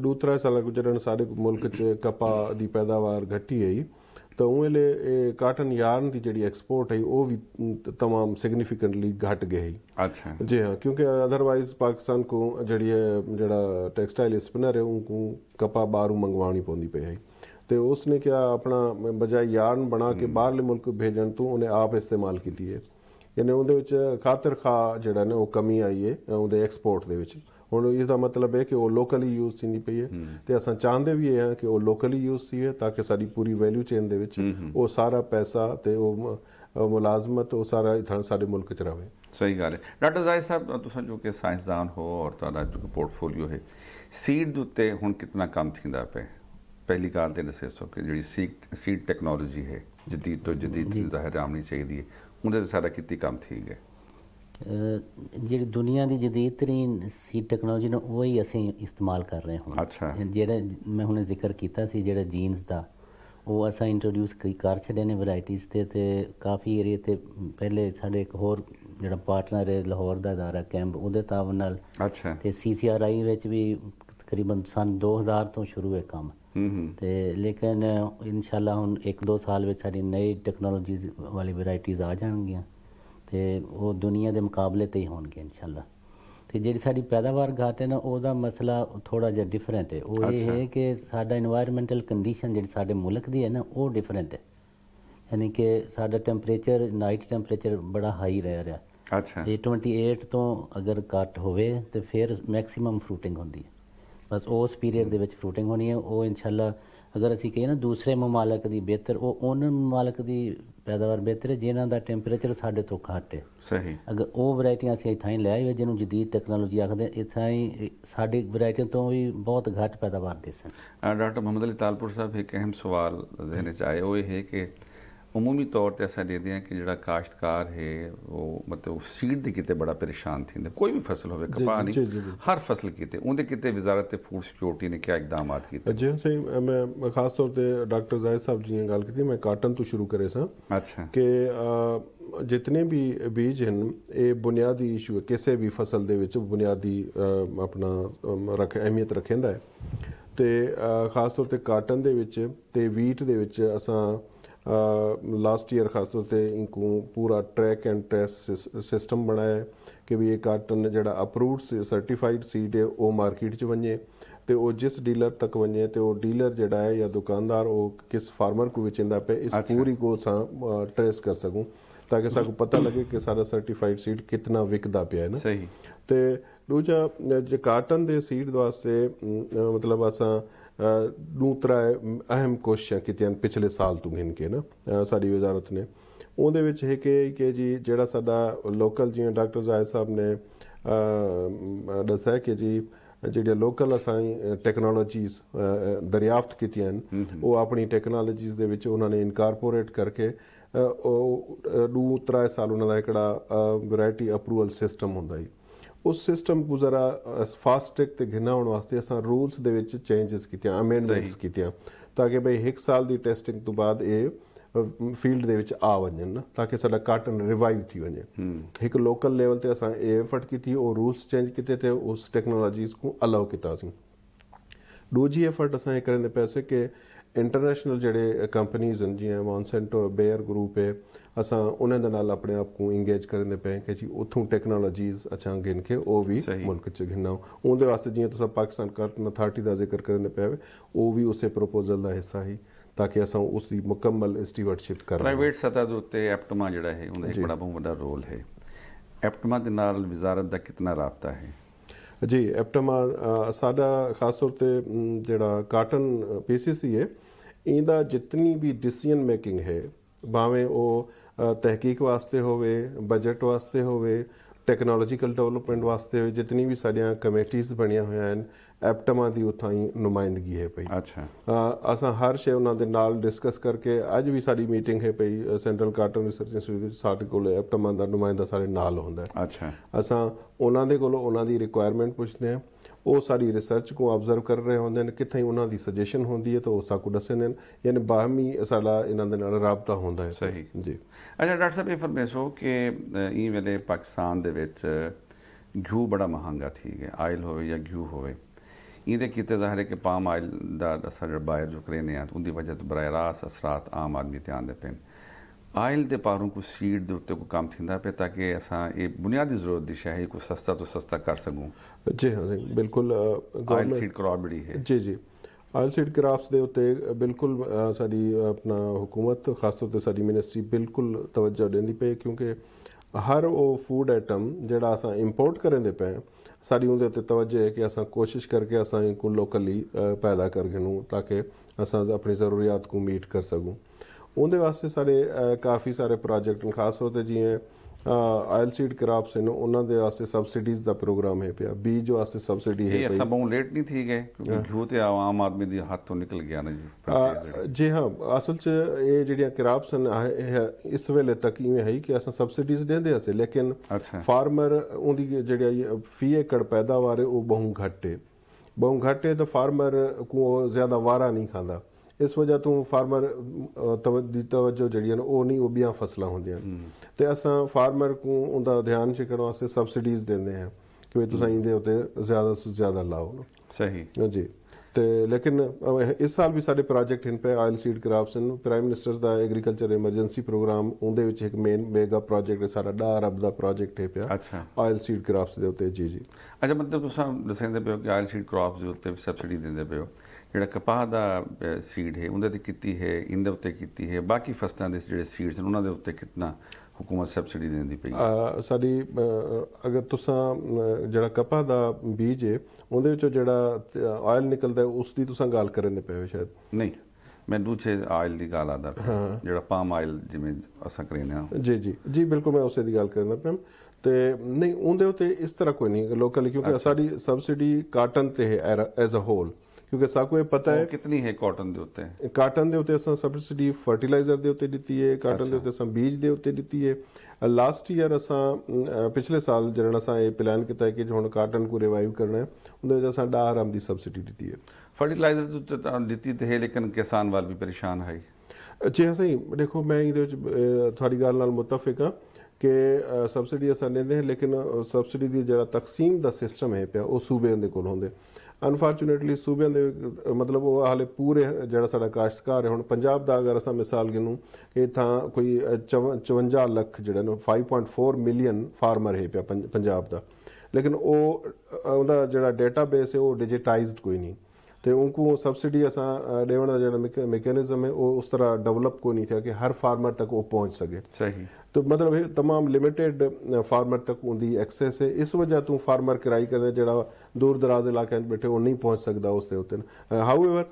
2-3 ਸਾਲਾਂ ਗੁਜ਼ਰਨ ਸਾਡੇ ਮੁਲਕ 'ਚ ਕਪਾ ਦੀ ਪੈਦਾਵਾਰ ਘਟੀ ਹੈ ਤਾਂ ਉਹ ਇਹ ਕਾਟਨ ਯਾਰਨ ਦੀ ਜਿਹੜੀ ਐਕਸਪੋਰਟ ਹੈ ਉਹ ਵੀ तमाम ਸਿਗਨੀਫੀਕੈਂਟਲੀ ਘਟ ਗਈ ਅੱਛਾ ਜੀ ਹਾਂ ਕਿਉਂਕਿ ਅਦਰਵਾਈਜ਼ ਪਾਕਿਸਤਾਨ ਕੋ ਜਿਹੜੀ ਜਿਹੜਾ ਟੈਕਸਟਾਈਲ ਸਪਿਨਰ ਹੈ ਉਹਨੂੰ ਕਪਾ ਬਾਹਰੋਂ ਮੰਗਵਾਉਣੀ ਪਉਂਦੀ ਪਈ ਹੈ ਤੇ ਉਸਨੇ ਕਿਹਾ ਆਪਣਾ ਬਜਾਏ ਯਾਰਨ ਬਣਾ ਕੇ ਬਾਹਰਲੇ ਮੁਲਕ ਭੇਜਣ ਤੋਂ ਉਹਨੇ ਆਪ ਇਸਤੇਮਾਲ ਕੀਤੀ ਹੈ ਯਾਨੀ ਉਹਦੇ ਵਿੱਚ ਖਾਤਰ ਖਾ ਜਿਹੜਾ ਨੇ ਉਹ ਕਮੀ ਆਈ ਹੈ ਉਹਦੇ ਐਕਸਪੋਰਟ ਦੇ ਵਿੱਚ ਹੁਣ ਇਸ ਦਾ ਮਤਲਬ ਹੈ ਕਿ ਉਹ ਲੋਕਲੀ ਯੂਜ਼ ਨਹੀਂ ਪਈ ਹੈ ਤੇ ਅਸਾਂ ਚਾਹੁੰਦੇ ਵੀ ਹਾਂ ਕਿ ਉਹ ਲੋਕਲੀ ਯੂਜ਼ ਹੋਵੇ ਤਾਂ ਕਿ ਸਾਡੀ ਪੂਰੀ ਵੈਲਿਊ ਚੇਨ ਦੇ ਵਿੱਚ ਉਹ ਸਾਰਾ ਪੈਸਾ ਤੇ ਉਹ ਮੁਲਾਜ਼ਮਤ ਉਹ ਸਾਰਾ ਇਥਾਂ ਸਾਡੇ ਮੁਲਕ ਚ ਰਹੇ ਸਹੀ ਗੱਲ ਹੈ ਡਾਕਟਰ ਜ਼ਾਇਦ ਸਾਹਿਬ ਤੁਸੀਂ ਜੋ ਕਿ ਸਾਇੰਸਦਾਨ ਹੋ ਔਰ ਤੁਹਾਡਾ ਜੋ ਪੋਰਟਫੋਲੀਓ ਹੈ ਸੀਡ ਦੇ ਉੱਤੇ ਹੁਣ ਕਿੰਨਾ ਕੰਮ ਥਿੰਦਾ ਪਏ ਪਹਿਲੀ ਗੱਲ ਤੇ ਦੱਸੋ ਕਿ ਜਿਹੜੀ ਸੀਡ ਟੈਕਨੋਲੋਜੀ ਹੈ ਜਦੀਦ ਤੋਂ ਜਦੀਦ ਜ਼ਾਹਿਰ ਆਉਣੀ ਚਾਹੀਦੀ ਹੈ ਉਹਦੇ ਤੇ ਸਾਡਾ ਕੀਤੀ ਕੰਮ ਠੀਕ ਹੈ ਜਿਹੜੀ ਦੁਨੀਆ ਦੀ ਜਦੀਦ ਤਰੀਨ ਸੀ ਟੈਕਨੋਲੋਜੀ ਨੂੰ ਉਹ ਹੀ ਅਸੀਂ ਇਸਤੇਮਾਲ ਕਰ ਰਹੇ ਹਾਂ ਅੱਛਾ ਜਿਹੜਾ ਮੈਂ ਹੁਣੇ ਜ਼ਿਕਰ ਕੀਤਾ ਸੀ ਜਿਹੜਾ ਜੀਨਸ ਦਾ ਉਹ ਅਸਾਂ ਇੰਟਰੋਡਿਊਸ ਕਈ ਕਰ ਛੜੇ ਨੇ ਵੈਰਾਈਟੀਆਂ ਤੇ ਤੇ ਕਾਫੀ ਏਰੀਆ ਤੇ ਪਹਿਲੇ ਸਾਡੇ ਇੱਕ ਹੋਰ ਜਿਹੜਾ ਪਾਰਟਨਰ ਹੈ ਲਾਹੌਰ ਦਾ ਦਾਰਾ ਕੈਂਪ ਉਹਦੇ ਤਾਵਨ ਨਾਲ ਅੱਛਾ ਤੇ ਸੀਸੀਆਰਆਈ ਵਿੱਚ ਵੀ ਤਕਰੀਬਨ ਸਨ 2000 ਤੋਂ ਸ਼ੁਰੂ ਹੈ ਕੰਮ ਤੇ ਲੇਕਿਨ ਇਨਸ਼ਾਅੱਲਾ ਹੁਣ 1-2 ਸਾਲ ਵਿੱਚ ਸਾਡੀ ਨਈ ਟੈਕਨੋਲੋਜੀਜ਼ ਵਾਲੀ ਵੈਰਾਈਟੀਆਂ ਆ ਜਾਣਗੀਆਂ ਤੇ ਉਹ ਦੁਨੀਆ ਦੇ ਮੁਕਾਬਲੇ ਤੇ ਹੀ ਹੋਣਗੇ ਇਨਸ਼ਾਅੱਲਾ ਤੇ ਜਿਹੜੀ ਸਾਡੀ ਪੈਦਾਵਾਰ ਘਾਟ ਹੈ ਨਾ ਉਹਦਾ ਮਸਲਾ ਥੋੜਾ ਜਿਹਾ ਡਿਫਰੈਂਟ ਹੈ ਉਹ ਇਹ ਹੈ ਕਿ ਸਾਡਾ এনवायरमेंटਲ ਕੰਡੀਸ਼ਨ ਜਿਹੜੀ ਸਾਡੇ ਮੁਲਕ ਦੀ ਹੈ ਨਾ ਉਹ ਡਿਫਰੈਂਟ ਹੈ ਯਾਨੀ ਕਿ ਸਾਡਾ ਟੈਂਪਰੇਚਰ ਨਾਈਟ ਟੈਂਪਰੇਚਰ ਬੜਾ ਹਾਈ ਰਹਿ ਰਿਹਾ ਅੱਛਾ ਇਹ 28 ਤੋਂ ਅਗਰ ਕੱਟ ਹੋਵੇ ਤੇ ਫਿਰ ਮੈਕਸਿਮਮ ਫਰੂਟਿੰਗ ਹੁੰਦੀ ਹੈ ਬਸ ਉਸ ਪੀਰੀਅਡ ਦੇ ਵਿੱਚ ਫਰੂਟਿੰਗ ਹੋਣੀ ਹੈ ਉਹ ਇਨਸ਼ਾਅੱਲਾ ਅਗਰ ਅਸੀਂ ਕਹੀਏ ਨਾ ਦੂਸਰੇ ਮਮਾਲਕ ਦੀ ਬਿਹਤਰ ਉਹ ਉਹਨਾਂ ਮਮਾਲਕ ਦੀ ਪੈਦਾਵਾਰ ਬਿਹਤਰ ਹੈ ਜਿਨ੍ਹਾਂ ਦਾ ਟੈਂਪਰੇਚਰ ਸਾਡੇ ਤੋਂ ਘੱਟ ਹੈ ਸਹੀ ਅਗਰ ਉਹ ਵੈਰਾਈਟੀਆਂ ਅਸੀਂ ਇੱਥਾਂ ਹੀ ਲੈ ਆਏ ਜਿਹਨੂੰ ਜਦੀਦ ਟੈਕਨੋਲੋਜੀ ਆਖਦੇ ਇੱਥਾਂ ਹੀ ਸਾਡੇ ਵੈਰਾਈਟੀਆਂ ਤੋਂ ਵੀ ਬਹੁਤ ਘੱਟ ਪੈਦਾਵਾਰ ਦੇ ਸਨ ਡਾਕਟਰ ਮੁਹੰਮਦ ਅਲੀ ਤਾਲਪੁਰ ਸਾਹਿਬ ਇੱਕ ਅਹਿਮ ਸਵਾਲ ਜ਼ਿਹਨ ਚ ਆਏ ਉਹ ਇਹ ਹੈ ਕਿ ਉਮੂਮੀ ਤੌਰ ਤੇ ਅਸਾਂ ਦੇਖਦੇ ਹਾਂ ਕਿ ਜਿਹੜਾ ਕਾਸ਼ਤਕਾਰ ਹੈ ਉਹ ਮਤਲਬ ਸੀਡ ਦੇ ਕਿਤੇ ਬੜਾ ਪਰੇਸ਼ਾਨ ਥਿੰਦੇ ਕੋਈ ਵੀ ਫਸਲ ਹੋਵੇ ਕਪਾਹ ਨਹੀਂ ਹਰ ਫਸਲ ਕਿਤੇ ਉਹਦੇ ਕਿਤੇ ਵਜ਼ਾਰਤ ਤੇ ਫੂਡ ਸਿਕਿਉਰਿਟੀ ਨੇ ਕਿਹਾ ਇਕਦਾਮਾਤ ਕੀਤੇ ਜੀ ਸਹੀ ਮੈਂ ਖਾਸ ਤੌਰ ਤੇ ਡਾਕਟਰ ਜ਼ਾਇਦ ਸਾਹਿਬ ਜੀ ਨਾਲ ਗੱਲ ਕੀਤੀ ਮੈਂ ਕਾਟਨ ਤੋਂ ਸ਼ੁਰੂ ਕਰੇ ਸਾਂ ਅੱਛਾ ਕਿ ਜਿਤਨੇ ਵੀ ਬੀਜ ਹਨ ਇਹ ਬੁਨਿਆਦੀ ਇਸ਼ੂ ਹੈ ਕਿਸੇ ਵੀ ਫਸਲ ਦੇ ਵਿੱਚ ਬੁਨਿਆਦੀ ਆਪਣਾ ਰੱਖ ਅਹਿਮੀਅਤ ਰੱਖਿੰਦਾ ਹੈ ਤੇ ਖਾਸ ਤੌਰ ਤੇ ਕਾਟਨ ਦੇ ਵਿੱਚ ਤੇ ਵੀਟ ਦੇ ਵਿੱਚ ਅਸਾਂ ਲਾਸਟ ਈਅਰ ਖਾਸ ਤੌਰ ਤੇ ਇਨਕੂ ਪੂਰਾ ਟਰੈਕ ਐਂਡ ਟ੍ਰੇਸ ਸਿਸਟਮ ਬਣਾਇਆ ਕਿ ਵੀ ਇਹ ਕਾਰਟਨ ਜਿਹੜਾ ਅਪਰੂਵਡ ਸਰਟੀਫਾਈਡ ਸੀਡ ਹੈ ਉਹ ਮਾਰਕੀਟ 'ਚ ਵੰਜੇ ਤੇ ਉਹ ਜਿਸ ਡੀਲਰ ਤੱਕ ਵੰਜੇ ਤੇ ਉਹ ਡੀਲਰ ਜਿਹੜਾ ਹੈ ਜਾਂ ਦੁਕਾਨਦਾਰ ਉਹ ਕਿਸ ਫਾਰਮਰ ਕੋ ਵੇਚਿੰਦਾ ਪਏ ਇਸ ਪੂਰੀ ਕੋ ਸਾ ਟ੍ਰੇਸ ਕਰ ਸਕੂੰ ਤਾਂ ਕਿ ਸਾਨੂੰ ਪਤਾ ਲੱਗੇ ਕਿ ਸਾਡਾ ਸਰਟੀਫਾਈਡ ਸੀਡ ਕਿੰਨਾ ਵਿਕਦਾ ਪਿਆ ਹੈ ਨਾ ਸਹੀ ਤੇ ਦੂਜਾ ਜੇ ਕਾਰਟਨ ਦੇ ਸੀਡ ਵਾਸਤੇ ਮਤਲਬ ਅਸਾਂ ਦੂਸਰਾ ਅਹਿਮ ਕੁਐਸਚਨ ਕੀਤੀਆਂ ਪਿਛਲੇ ਸਾਲ ਤੋਂ ਗਿਣ ਕੇ ਨਾ ਸਾਡੀ ਵਜ਼ਾਰਤ ਨੇ ਉਹਦੇ ਵਿੱਚ ਹੈ ਕਿ ਕਿ ਜੀ ਜਿਹੜਾ ਸਾਡਾ ਲੋਕਲ ਜੀ ਡਾਕਟਰ ਜ਼ਾਇਦ ਸਾਹਿਬ ਨੇ ਦੱਸਿਆ ਕਿ ਜੀ ਜਿਹੜੀਆਂ ਲੋਕਲ ਅਸਾਂ ਟੈਕਨੋਲੋਜੀਜ਼ ਦਰਿਆਫਤ ਕੀਤੀਆਂ ਉਹ ਆਪਣੀ ਟੈਕਨੋਲੋਜੀਜ਼ ਦੇ ਵਿੱਚ ਉਹਨਾਂ ਨੇ ਇਨਕਾਰਪੋਰੇਟ ਕਰਕੇ ਉਹ 2-3 ਸਾਲ ਉਹਨਾਂ ਦਾ ਇੱਕੜਾ ਵੈਰਾਈਟੀ ਅਪਰੂਵਲ ਸਿਸਟਮ ਹੁੰਦਾ ਹੈ ਉਸ ਸਿਸਟਮ ਨੂੰ ਜ਼ਰਾ ਫਾਸਟ ਟ੍ਰੈਕ ਤੇ ਘਿਨਾਉਣ ਵਾਸਤੇ ਅਸਾਂ ਰੂਲਸ ਦੇ ਵਿੱਚ ਚੇਂਜਸ ਕੀਤੇ ਅਮੈਂਡਮੈਂਟਸ ਕੀਤੇ ਤਾਂ ਕਿ ਭਈ 1 ਸਾਲ ਦੀ ਟੈਸਟਿੰਗ ਤੋਂ ਬਾਅਦ ਇਹ ਫੀਲਡ ਦੇ ਵਿੱਚ ਆ ਵਜਣ ਨਾ ਤਾਂ ਕਿ ਸਾਡਾ ਕਾਟਨ ਰਿਵਾਈਵ ਥੀ ਵਜੇ ਇੱਕ ਲੋਕਲ ਲੈਵਲ ਤੇ ਅਸਾਂ ਇਹ ਐਫਰਟ ਕੀਤੀ ਉਹ ਰੂਲਸ ਚੇਂਜ ਕੀਤੇ ਤੇ ਉਸ ਟੈਕਨੋਲੋਜੀਜ਼ ਨੂੰ ਅਲਾਉ ਕੀਤਾ ਸੀ ਦੂਜੀ ਐਫਰਟ ਅਸਾਂ ਇਹ ਕਰਨ ਦੇ ਪੈਸੇ ਕਿ ਇੰਟਰਨੈਸ਼ਨਲ ਜਿਹੜੇ ਕੰਪਨੀਆਂ ਹਨ ਜਿਵੇਂ ਮੌਨਸੈਂਟੋ ਬੇਅਰ ਗਰੁੱਪ ਹੈ ਅਸਾਂ ਉਹਨਾਂ ਦੇ ਨਾਲ ਆਪਣੇ ਆਪ ਨੂੰ ਇੰਗੇਜ ਕਰਨ ਦੇ ਪਏ ਕਿ ਜੀ ਉਥੋਂ ਟੈਕਨੋਲੋਜੀਜ਼ ਅਚਾਂ ਗਿਨ ਕੇ ਉਹ ਵੀ ਮੁਲਕ ਚ ਗਿਣਨਾ ਉਹਦੇ ਵਾਸਤੇ ਜਿਵੇਂ ਤੁਸੀਂ ਪਾਕਿਸਤਾਨ ਕਰਟਨ ਅਥਾਰਟੀ ਦਾ ਜ਼ਿਕਰ ਕਰਨ ਦੇ ਪਏ ਉਹ ਵੀ ਉਸੇ ਪ੍ਰੋਪੋਜ਼ਲ ਦਾ ਹਿੱਸਾ ਹੀ ਤਾਂ ਕਿ ਅਸਾਂ ਉਸ ਦੀ ਮੁਕੰਮਲ ਸਟੀਵਰਡਸ਼ਿਪ ਕਰ ਪ੍ਰਾਈਵੇਟ ਸਤਾ ਦੇ ਉੱਤੇ ਐਪਟਮਾ ਜਿਹੜਾ ਹੈ ਉਹਦਾ ਇੱਕ ਬੜਾ ਬਹੁਤ ਵੱਡਾ ਰੋਲ ਹੈ ਐਪਟਮਾ ਦੇ ਨਾਲ ਵਿਜ਼ਾਰਤ ਦਾ ਕਿੰਨਾ ਰਾਬਤਾ ਹੈ ਜੀ ਐਪਟਮਾ ਸਾਡਾ ਖਾਸ ਤੌਰ ਤੇ ਜਿਹੜਾ ਕਾਟਨ ਪੀਸੀਸੀ ਹੈ ਇਹਦਾ ਜਿੰਨੀ ਵੀ ਡਿਸੀਜਨ ਮੇਕਿੰਗ ਹੈ ਭਾਵੇਂ ਉਹ ਤਹਿਕੀਕ ਵਾਸਤੇ ਹੋਵੇ ਬਜਟ ਵਾਸਤੇ ਹੋਵੇ ਟੈਕਨੋਲੋਜੀਕਲ ਡਿਵੈਲਪਮੈਂਟ ਵਾਸਤੇ ਹੋਵੇ ਜਿੰਨੀ ਵੀ ਸਾਡੀਆਂ ਕਮੇਟੀਆਂ ਬਣੀਆਂ ਹੋਈਆਂ ਹਨ ਐਪਟਮਾ ਦੀ ਉਥਾਂ ਹੀ ਨੁਮਾਇੰਦਗੀ ਹੈ ਪਈ ਅੱਛਾ ਅਸਾਂ ਹਰ ਸ਼ੇ ਉਹਨਾਂ ਦੇ ਨਾਲ ਡਿਸਕਸ ਕਰਕੇ ਅੱਜ ਵੀ ਸਾਡੀ ਮੀਟਿੰਗ ਹੈ ਪਈ ਸੈਂਟਰਲ ਕਾਰਟਨ ਰਿਸਰਚ ਇੰਸਟੀਚਿਊਟ ਵਿੱਚ ਸਾਡੇ ਕੋਲ ਐਪਟਮਾ ਦਾ ਨੁਮਾਇੰਦਾ ਸਾਡੇ ਨਾਲ ਹੁੰਦਾ ਅੱਛਾ ਅਸਾਂ ਉਹਨਾਂ ਦੇ ਕੋਲੋਂ ਉਹਨਾਂ ਦੀ ਰਿਕੁਆਇਰਮੈਂਟ ਪੁੱਛਦੇ ਹਾਂ ਉਹ ਸਾਰੀ ਰਿਸਰਚ ਕੋ ਆਬਜ਼ਰਵ ਕਰ ਰਹੇ ਹੁੰਦੇ ਨੇ ਕਿੱਥੇ ਉਹਨਾਂ ਦੀ ਸਜੈਸ਼ਨ ਹੁੰਦੀ ਹੈ ਤਾਂ ਉਹ ਸਾਕੂ ਦੱਸਦੇ ਨੇ ਯਾਨੀ ਬਾਹਮੀ ਸਾਲਾ ਇਹਨਾਂ ਦੇ ਨਾਲ ਰਾਬਤਾ ਹੁੰਦਾ ਹੈ ਸਹੀ ਜੀ ਅੱਛਾ ਡਾਕਟਰ ਸਾਹਿਬ ਇਹ ਫਰਮੇਸੋ ਕਿ ਇਹ ਵੇਲੇ ਪਾਕਿਸਤਾਨ ਦੇ ਵਿੱਚ ਘਿਓ ਬੜਾ ਮਹਿੰਗਾ ਥੀ ਗਿਆ ਆਇਲ ਹੋਵੇ ਜਾਂ ਘਿਓ ਹੋਵੇ ਇਹਦੇ ਕਿਤੇ ਜ਼ਾਹਰ ਹੈ ਕਿ ਪਾਮ ਆਇਲ ਦਾ ਅਸਰ ਬਾਇਰ ਯੂਕਰੇਨ ਨੇ ਉਹਦੀ ਵਜ੍ਹਾ ਤੋਂ ਬਰਾਹ ਰਾਸ ਅਸਰਾਤ ਆਮ ਆਦਮੀ ਤੇ ਆਂਦੇ ਪੈਣ ਪਾਰੋਂ ਕੋ ਸੀਡ ਦੇ ਉੱਤੇ ਕੋ ਕੰਮ ਥਿੰਦਾ काम ਤਾਂ ਕਿ ਅਸਾਂ ਇਹ ਬੁਨਿਆਦੀ ਜ਼ਰੂਰਤ ਦੀ जी ਕੋ ਸਸਤਾ ਤੋਂ ਸਸਤਾ ਕਰ ਸਕੂੰ ਜੀ ਹਾਂ ਜੀ ਬਿਲਕੁਲ ਆਇਲ ਸੀਡ ਕਰਾਪ ਬੜੀ ਹੈ ਜੀ ਜੀ ਆਇਲ ਸੀਡ ਕਰਾਪਸ ਦੇ ਉੱਤੇ ਬਿਲਕੁਲ ਸਾਡੀ ਆਪਣਾ ਹਕੂਮਤ ਖਾਸ ਤੌਰ ਤੇ ਸਾਡੀ ਮਿਨਿਸਟਰੀ ਬਿਲਕੁਲ ਤਵੱਜਾ ਦਿੰਦੀ ਪਈ ਕਿਉਂਕਿ ਹਰ ਉਹ ਫੂਡ ਆਈਟਮ ਜਿਹੜਾ ਅਸਾਂ ਇੰਪੋਰਟ ਕਰਦੇ ਪਏ ਸਾਡੀ ਉਹਦੇ ਉੱਤੇ ਤਵੱਜਾ ਹੈ ਕਿ ਅਸਾਂ ਕੋਸ਼ਿਸ਼ ਕਰਕੇ ਅਸਾਂ ਇਹ ਕੋ ਲੋਕਲੀ ਪੈਦਾ ਕਰਕੇ ਨੂੰ ਤਾਂ ਕਿ ਅਸਾਂ ਆਪਣੀ ਜ਼ਰੂਰੀਅਤ ਨੂੰ ਮੀਟ ਕਰ ਸਕੂੰ ਉਹਦੇ ਵਾਸਤੇ ਸਾਰੇ ਕਾਫੀ ਸਾਰੇ ਪ੍ਰੋਜੈਕਟ ਨੇ ਖਾਸ ਤੌਰ ਤੇ ਜਿਵੇਂ ਆਇਲ ਸੀਡ ਕ੍ਰਾਪਸ ਨੇ ਉਹਨਾਂ ਦੇ ਵਾਸਤੇ ਸਬਸਿਡੀਜ਼ ਦਾ ਪ੍ਰੋਗਰਾਮ ਹੈ ਪਿਆ ਬੀਜ ਵਾਸਤੇ ਸਬਸਿਡੀ ਹੈ ਪਈ ਇਹ ਸਭੋਂ ਲੇਟ ਨਹੀਂ ਥੀ ਗਏ ਕਿਉਂਕਿ ਘਿਓ ਤੇ ਆਮ ਆਦਮੀ ਦੇ ਹੱਥੋਂ ਨਿਕਲ ਗਿਆ ਨਾ ਜੀ ਜੀ ਹਾਂ ਅਸਲ 'ਚ ਇਹ ਜਿਹੜੀਆਂ ਕ੍ਰਾਪਸ ਇਸ ਵੇਲੇ ਤੱਕ ਇਵੇਂ ਹੈ ਕਿ ਅਸਾਂ ਸਬਸਿਡੀਜ਼ ਦਿੰਦੇ ਹਸੇ ਲੇਕਿਨ ਫਾਰਮਰ ਉਹਦੀ ਜਿਹੜੀ ਫੀ ਏਕੜ ਪੈਦਾਵਾਰ ਹੈ ਉਹ ਬਹੁਤ ਘੱਟੇ ਬਹੁਤ ਘੱਟੇ ਤਾਂ ਫਾਰਮਰ ਕੋ ਜ਼ਿਆਦਾ ਵਾਰਾ ਨਹੀਂ ਖਾਂਦਾ ਇਸ ਵਜ੍ਹਾ ਤੋਂ ਫਾਰਮਰ ਦੀ ਤਵੱਜੋ ਜਿਹੜੀਆਂ ਨੇ ਉਹ ਨਹੀਂ ਉਬੀਆਂ ਫਸਲਾਂ ਹੁੰਦੀਆਂ ਤੇ ਅਸਾਂ ਫਾਰਮਰ ਨੂੰ ਉਹਦਾ ਧਿਆਨ ਸਿਕਰ ਵਾਸਤੇ ਸਬਸਿਡੀਜ਼ ਦਿੰਦੇ ਆ ਕਿ ਵੀ ਤੁਸੀਂ ਇਹਦੇ ਉੱਤੇ ਜ਼ਿਆਦਾ ਤੋਂ ਜ਼ਿਆਦਾ ਲਾਓ ਸਹੀ ਹਾਂਜੀ ਤੇ ਲੇਕਿਨ ਇਸ ਸਾਲ ਵੀ ਸਾਡੇ ਪ੍ਰੋਜੈਕਟ ਇਨ ਪੇ ਆਇਲ ਸੀਡ ਕ੍ਰਾਪਸ ਨੂੰ ਪ੍ਰਾਈਮ ਮਿਨਿਸਟਰ ਦਾ ਐਗਰੀਕਲਚਰ ਐਮਰਜੈਂਸੀ ਪ੍ਰੋਗਰਾਮ ਉਹਦੇ ਵਿੱਚ ਇੱਕ ਮੇਨ ਮੇਗਾ ਪ੍ਰੋਜੈਕਟ ਹੈ ਸਾਡਾ 10 ਅਰਬ ਦਾ ਪ੍ਰੋਜੈਕਟ ਹੈ ਪਿਆ ਅੱਛਾ ਆਇਲ ਸੀਡ ਕ੍ਰਾਪਸ ਦੇ ਉੱਤੇ ਜੀ ਜੀ ਅੱਛਾ ਮਤਲਬ ਤੁਸੀਂ ਦੱਸਿੰਦੇ ਪਿਓ ਕਿ ਆਇਲ ਸੀਡ ਕ੍ਰਾਪਸ ਦੇ ਉੱਤੇ ਸਬਸਿਡੀ ਦਿੰਦੇ ਪਿਓ ਜਿਹੜਾ ਕਪਾਹ ਦਾ ਸੀਡ ਹੈ ਉਹਦੇ ਤੇ ਕੀਤੀ ਹੈ ਇਹਦੇ ਉੱਤੇ ਕੀਤੀ ਹੈ ਬਾਕੀ ਫਸਲਾਂ ਦੇ ਜਿਹੜੇ ਸੀਡਸ ਨੇ ਉਹਨਾਂ ਦੇ ਉੱਤੇ ਕਿੰਨਾ ਹਕੂਮਤ ਸਬਸਿਡੀ ਦਿੰਦੀ ਪਈ ਸਾਡੀ ਅਗਰ ਤੁਸੀਂ ਜਿਹੜਾ ਕਪਾਹ ਦਾ ਬੀਜ ਹੈ ਉਹਦੇ ਵਿੱਚੋਂ ਜਿਹੜਾ ਆਇਲ ਨਿਕਲਦਾ ਉਸ ਦੀ ਤੁਸੀਂ ਗੱਲ ਕਰਨ ਦੇ ਪਏ ਸ਼ਾਇਦ ਨਹੀਂ ਮੈਂ ਦੂਜੇ ਆਇਲ ਦੀ ਗੱਲ ਆਦਾ ਜਿਹੜਾ ਪਾਮ ਆਇਲ ਜਿਵੇਂ ਅਸਾਂ ਕਰਿੰਦੇ ਆ ਜੀ ਜੀ ਜੀ ਬਿਲਕੁਲ ਮੈਂ ਉਸੇ ਦੀ ਗੱਲ ਕਰਦਾ ਪਿਆ ਤੇ ਨਹੀਂ ਉਹਦੇ ਉੱਤੇ ਇਸ ਤਰ੍ਹਾਂ ਕੋਈ ਨਹੀਂ ਲੋਕਲ ਕਿਉਂਕਿ ਸਾਡੀ ਸਬਸਿਡੀ ਕਾਟਨ ਤੇ ਹੈ ਐਜ਼ ਅ ਹੋਲ ਕਿਉਂਕਿ ਸਭ ਇਹ ਪਤਾ ਹੈ ਕਿੰਨੀ ਹੈ ਕਾਟਨ ਦੇ ਉੱਤੇ ਕਾਟਨ ਦੇ ਉੱਤੇ ਅਸਾਂ ਸਬਸਿਡੀ ਫਰਟੀਲਾਈਜ਼ਰ ਦੇ ਉੱਤੇ ਦਿੱਤੀ ਹੈ ਕਾਟਨ ਦੇ ਉੱਤੇ ਅਸਾਂ ਬੀਜ ਦੇ ਉੱਤੇ ਦਿੱਤੀ ਹੈ ਲਾਸਟ ਈਅਰ ਅਸਾਂ ਪਿਛਲੇ ਸਾਲ ਜਿਹੜਾ ਅਸਾਂ ਇਹ ਪਲਾਨ ਕੀਤਾ ਕਿ ਹੁਣ ਕਾਟਨ ਨੂੰ ਰਿਵਾਈਵ ਕਰਨਾ ਹੈ ਉਹਦੇ ਵਿੱਚ ਅਸਾਂ ਡਾਹਰਮ ਦੀ ਸਬਸਿਡੀ ਦਿੱਤੀ ਹੈ ਫਰਟੀਲਾਈਜ਼ਰ ਦੇ ਤਾਂ ਦਿੱਤੀ ਤੇ ਹੈ ਲੇਕਿਨ ਕਿਸਾਨ ਵਾਲ ਵੀ ਪਰੇਸ਼ਾਨ ਹੈ ਜੀ ਸਹੀ ਦੇਖੋ ਮੈਂ ਇਹਦੇ ਵਿੱਚ ਤੁਹਾਡੀ ਗੱਲ ਨਾਲ ਮੁਤਫਕ ਹਾਂ ਕਿ ਸਬਸਿਡੀ ਅਸਾਂ ਲੈਂਦੇ ਹਾਂ ਲੇਕਿਨ ਸਬਸਿਡੀ ਦੀ ਜਿਹੜਾ ਤਕਸੀਮ ਦਾ ਸਿਸਟਮ ਹੈ ਪਿਆ ਉਹ ਸੂਬੇ ਦੇ ਕੋਲ ਹੁੰਦੇ ਅਨਫੋਰਚੂਨੇਟਲੀ ਸੂਬਿਆਂ ਦੇ ਮਤਲਬ ਉਹ ਹਾਲੇ ਪੂਰੇ ਜਿਹੜਾ ਸਾਡਾ ਕਾਸ਼ਤਕਾਰ ਹੈ ਹੁਣ ਪੰਜਾਬ ਦਾ ਅਗਰ ਅਸਾਂ ਮਿਸਾਲ ਗਿਨੂੰ ਇਹ ਥਾਂ ਕੋਈ 54 ਲੱਖ ਜਿਹੜਾ ਨਾ 5.4 ਮਿਲੀਅਨ ਫਾਰਮਰ ਹੈ ਪਿਆ ਪੰਜਾਬ ਦਾ ਲੇਕਿਨ ਉਹ ਉਹਦਾ ਜਿਹੜਾ ਡਾਟਾਬੇਸ ਹੈ ਉਹ ਡਿਜੀਟਾਈਜ਼ਡ ਕੋਈ ਨਹੀਂ ਤੇ ਉਹਨੂੰ ਸਬਸਿਡੀ ਅਸਾਂ ਦੇਵਣ ਦਾ ਜਿਹੜਾ ਮੈਕੈਨਿਜ਼ਮ ਹੈ ਉਹ ਉਸ ਤਰ੍ਹਾਂ ਡਿਵੈਲਪ ਕੋਈ ਨਹੀਂ ਥਿਆ ਕਿ ਹਰ ਫਾਰਮਰ ਤੱਕ ਉਹ ਪਹੁੰਚ ਸਕੇ ਸਹੀ ਤੋ ਮਤਲਬ ਇਹ तमाम ਲਿਮਿਟਿਡ ਫਾਰਮਰ ਤੱਕ ਹੁੰਦੀ ਐਕਸੈਸ ਹੈ ਇਸ ਵਜ੍ਹਾ ਤੋਂ ਫਾਰਮਰ ਕਿਰਾਈ ਕਰਦੇ ਜਿਹੜਾ ਦੂਰ ਦਰਾਜ਼ ਇਲਾਕਿਆਂ 'ਚ ਬੈਠੇ ਉਹ ਨਹੀਂ ਪਹੁੰਚ ਸਕਦਾ ਉਸ ਦੇ ਉੱਤੇ ਹਾਊਏਵਰ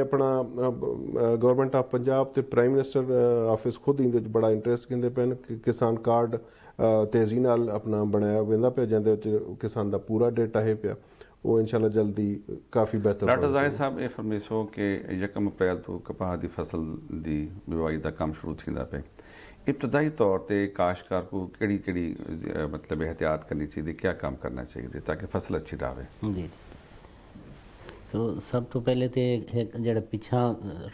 ਆਪਣਾ ਗਵਰਨਮੈਂਟ ਆਫ ਪੰਜਾਬ ਤੇ ਪ੍ਰਾਈਮ ਮਿਨਿਸਟਰ ਆਫਿਸ ਖੁਦ ਇਹਦੇ 'ਚ ਬੜਾ ਇੰਟਰਸਟ ਕਿੰਦੇ ਪੈਣ ਕਿਸਾਨ ਕਾਰਡ ਤੇਜ਼ੀ ਨਾਲ ਆਪਣਾ ਬਣਾਇਆ ਵੇਂਦਾ ਪਿਆ ਜਾਂਦੇ ਵਿੱਚ ਕਿਸਾਨ ਦਾ ਪੂਰਾ ਡਾਟਾ ਹੈ ਪਿਆ ਉਹ ਇਨਸ਼ਾਅੱਲਾ ਜਲਦੀ ਕਾਫੀ ਬਿਹਤਰ ਡਾਕਟਰ ਜ਼ਾਇਦ ਸਾਹਿਬ ਇਹ ਫਰਮੇਸੋ ਕਿ 1 ਅਪ੍ਰੈਲ ਤੋਂ ਕਪਾਹ ਦੀ ਫਸਲ ਦੀ ਬਿਵਾਈ ਦਾ ਕੰਮ ਸ਼ੁਰੂ ਥੀਂਦਾ ਪਿਆ ਇਬਤਦਾਈ ਤੌਰ ਤੇ ਕਾਸ਼ਕਾਰ ਕੋ ਕਿਹੜੀ ਕਿਹੜੀ ਮਤਲਬ ਇhtiyat ਕਰਨੀ ਚਾਹੀਦੀ ਕੀ ਕੰਮ ਕਰਨਾ ਚਾਹੀਦਾ ਤਾਂ ਕਿ ਫਸਲ ਅੱਛੀ ਰਾਵੇ ਜੀ ਤੋ ਸਭ ਤੋਂ ਪਹਿਲੇ ਤੇ ਜਿਹੜਾ ਪਿਛਾ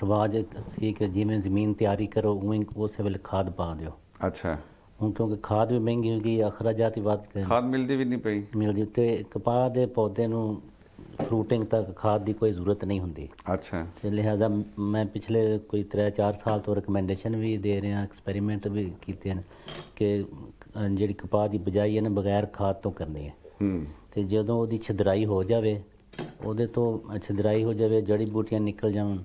ਰਵਾਜ ਸੀ ਕਿ ਜਿਵੇਂ ਜ਼ਮੀਨ ਤਿਆਰੀ ਕਰੋ ਉਵੇਂ ਉਸੇ ਵੇਲੇ ਖਾਦ ਪਾ ਦਿਓ ਅੱਛਾ ਉਹ ਕਿਉਂਕਿ ਖਾਦ ਵੀ ਮਹਿੰਗੀ ਹੋ ਗਈ ਅਖਰਾਜਾਤ ਦੀ ਵੱਧ ਗਏ ਖਾਦ ਮਿਲਦੀ ਵੀ ਨਹੀਂ ਪਈ ਮਿਲਦੀ ਤੇ ਕਪਾਹ ਦੇ ਪੌਦੇ ਨੂੰ ਫਰੂਟਿੰਗ ਤੱਕ ਖਾਦ ਦੀ ਕੋਈ ਜ਼ਰੂਰਤ ਨਹੀਂ ਹੁੰਦੀ ਅੱਛਾ ਤੇ ਲਿਹਾਜ਼ਾ ਮੈਂ ਪਿਛਲੇ ਕੋਈ 3-4 ਸਾਲ ਤੋਂ ਰეკਮੈਂਡੇਸ਼ਨ ਵੀ ਦੇ ਰਿਹਾ ਐਕਸਪੈਰੀਮੈਂਟ ਵੀ ਕੀਤੇ ਨੇ ਕਿ ਜਿਹੜੀ ਕਪਾਹ ਦੀ ਬਜਾਈ ਹੈ ਨਾ ਬਗੈਰ ਖਾਦ ਤੋਂ ਕਰਨੀ ਹੈ ਹੂੰ ਤੇ ਜਦੋਂ ਉਹਦੀ ਛਿਦਰਾਈ ਹੋ ਜਾਵੇ ਉਹਦੇ ਤੋਂ ਛਿਦਰਾਈ ਹੋ ਜਾਵੇ ਜੜੀ ਬੂਟੀਆਂ ਨਿਕਲ ਜਾਣ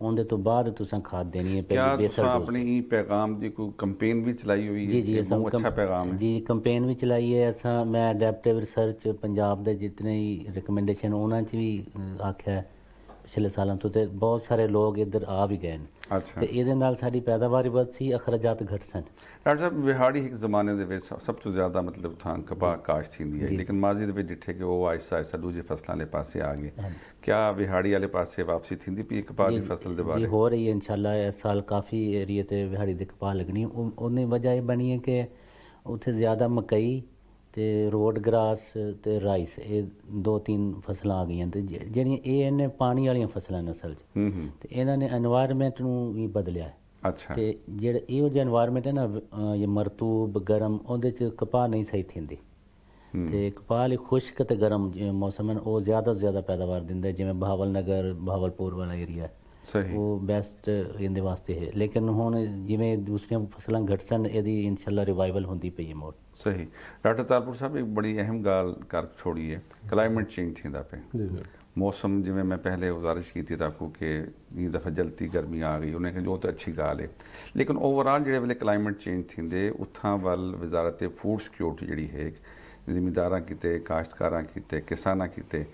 ਉਹਦੇ ਤੋਂ ਬਾਅਦ ਤੁਸੀਂ ਖਾਦ ਦੇਣੀ ਹੈ ਪਹਿਲੀ ਬੇਸਲ ਤੁਸੀਂ ਆਪਣੀ ਪੈਗਾਮ ਦੀ ਕੋਈ ਕੈਂਪੇਨ ਵੀ ਚਲਾਈ ਹੋਈ ਹੈ ਜੀ ਜੀ ਬਹੁਤ ਅੱਛਾ ਪੈਗਾਮ ਹੈ ਜੀ ਕੈਂਪੇਨ ਵੀ ਚਲਾਈ ਹੈ ਅਸਾਂ ਮੈਂ ਅਡੈਪਟਿਵ ਰਿਸਰਚ ਪੰਜਾਬ ਦੇ ਜਿੰਨੇ ਹੀ ਰეკਮੈਂਡੇਸ਼ਨ ਉਹਨਾਂ 'ਚ ਵੀ ਆਖਿਆ ਪਿਛਲੇ ਸਾਲਾਂ ਤੋਂ ਤੇ ਬਹੁਤ ਸਾਰੇ ਲੋਕ ਇੱਧਰ ਆ ਵੀ ਗਏ ਨੇ ਅੱਛਾ ਤੇ ਇਹਦੇ ਨਾਲ ਸਾਡੀ ਪੈਦਾਵਾਰ ਵੀ ਵੱਧ ਸੀ ਅਖਰਾਜਾਤ ਘਟ ਸਨ ਡਾਕਟਰ ਸਾਹਿਬ ਵਿਹਾੜੀ ਇੱਕ ਜ਼ਮਾਨੇ ਦੇ ਵਿੱਚ ਸਭ ਤੋਂ ਜ਼ਿਆਦਾ ਮਤਲਬ ਥਾਂ ਕਪਾਹ ਕਾਸ਼ ਥੀਂਦੀ ਹੈ ਲੇਕਿਨ ਮਾਜ਼ੀ ਦੇ ਵਿੱਚ ਜਿੱਥੇ ਕਿ ਉਹ ਆਇਸਾ ਆਇਸਾ ਦੂਜੇ ਫਸਲਾਂ ਦੇ ਪਾਸੇ ਆ ਗਏ ਕਿਆ ਵਿਹਾੜੀ ਵਾਲੇ ਪਾਸੇ ਵਾਪਸੀ ਥੀਂਦੀ ਪਈ ਕਪਾਹ ਦੀ ਫਸਲ ਦੇ ਬਾਰੇ ਜੀ ਹੋ ਰਹੀ ਹੈ ਇਨਸ਼ਾਅੱਲਾ ਇਸ ਸਾਲ ਕਾਫੀ ਏਰੀਆ ਤੇ ਵਿਹਾੜੀ ਦੇ ਕਪਾਹ ਲੱਗਣੀ ਉਹਨੇ ਵਜ੍ਹਾ ਇਹ ਬਣੀ ਹੈ ਕਿ ਉੱਥੇ ਜ਼ਿਆਦਾ ਮਕਈ ਤੇ ਰੋਡ ਗ੍ਰਾਸ ਤੇ ਰਾਈਸ ਇਹ ਦੋ ਤਿੰਨ ਫਸਲਾਂ ਆ ਗਈਆਂ ਤੇ ਜਿਹੜੀਆਂ ਇਹ ਇਹਨੇ ਪਾਣੀ ਵਾਲੀਆਂ ਫਸਲਾਂ ਨਸਲ ਚ ਤੇ ਇਹਨਾਂ ਨੇ এনवायरमेंट ਨੂੰ ਵੀ ਬਦਲਿਆ ਅੱਛਾ ਤੇ ਜਿਹੜਾ ਇਹ ਜਿਹਾ এনवायरमेंट ਹੈ ਨਾ ਇਹ ਮਰਤੂਬ ਗਰਮ ਉਹਦੇ ਚ ਕਪਾਹ ਨਹੀਂ ਸਹੀ ਥਿੰਦੀ ਤੇ ਕਪਾਹ ਲਈ ਖੁਸ਼ਕ ਤੇ ਗਰਮ ਮੌਸਮ ਹਨ ਉਹ ਜ਼ਿਆਦਾ ਜ਼ਿਆਦਾ ਪੈਦਾਵਾਰ ਦਿੰਦੇ ਜਿਵੇਂ ਬਹਾਵਲ ਨਗਰ ਬਹਾਵਲਪੁਰ ਵਾਲਾ ਏਰੀਆ ਸਹੀ ਉਹ ਬੈਸਟ ਇਹਦੇ ਵਾਸਤੇ ਹੈ ਲੇਕਿਨ ਹੁਣ ਜਿਵੇਂ ਦੂਸਰੀਆਂ ਫਸਲਾਂ ਘਟਸਨ ਇਹਦੀ ਇਨਸ਼ਾਅੱਲਾ ਰਿਵਾਈਵਲ ਹੁੰਦੀ ਪਈ ਹੈ ਮੋਰ ਸਹੀ ਡਾਕਟਰ ਤਾਲਪੁਰ ਸਾਹਿਬ ਇੱਕ ਬੜੀ ਅਹਿਮ ਗੱਲ ਕਰ ਛੋੜੀ ਹੈ ਕਲਾਈਮੇਟ ਚੇਂਜ ਥਿੰਦਾ ਪੇ ਜੀ ਜੀ ਮੌਸਮ ਜਿਵੇਂ ਮੈਂ ਪਹਿਲੇ ਉਜ਼ਾਰਿਸ਼ ਕੀਤੀ ਤਾਂ ਕੋ ਕਿ ਇਹ ਦਫਾ ਜਲਤੀ ਗਰਮੀ ਆ ਗਈ ਉਹਨੇ ਕਿ ਜੋ ਤਾਂ ਅੱਛੀ ਗੱਲ ਹੈ ਲੇਕਿਨ ਓਵਰਆਲ ਜਿਹੜੇ ਵੇਲੇ ਕਲਾਈਮੇਟ ਚੇਂਜ ਥਿੰਦੇ ਉਥਾਂ ਵੱਲ ਵਿਜ਼ਾਰਤ ਫੂਡ ਸਿਕਿਉਰਿਟੀ ਜਿਹੜੀ ਹੈ ਜ਼ਿੰਮੇਦਾਰਾਂ ਕਿਤੇ ਕਾਸ਼ਤਕਾਰਾਂ ਕਿਤੇ ਕਿਸਾਨਾਂ ਕਿਤੇ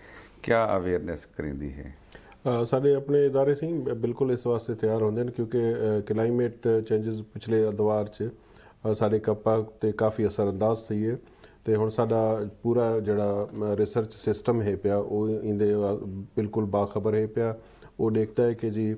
ਕੀ ਅਵੇਅਰਨੈਸ ਕਰਿੰਦੀ ਹੈ ਸਾਡੇ ਆਪਣੇ ادارے ਸਿੰਘ ਬਿਲਕੁਲ ਇਸ ਵਾਸਤੇ ਤਿਆਰ ਹੁੰਦੇ ਨੇ ਕਿਉਂਕਿ ਕਲਾਈਮੇਟ ਚੇਂਜਸ ਪਿਛਲੇ ਅਦਵਾਰ ਚ ਸਾਡੇ ਕੱਪਾ ਤੇ ਕਾਫੀ ਅਸਰਅੰਦਾਜ਼ ਸੀ ਇਹ ਤੇ ਹੁਣ ਸਾਡਾ ਪੂਰਾ ਜਿਹੜਾ ਰਿਸਰਚ ਸਿਸਟਮ ਹੈ ਪਿਆ ਉਹ ਇਹਦੇ ਬਿਲਕੁਲ ਬਾਖਬਰ ਹੈ ਪਿਆ ਉਹ ਦੇਖਦਾ ਹੈ ਕਿ ਜੀ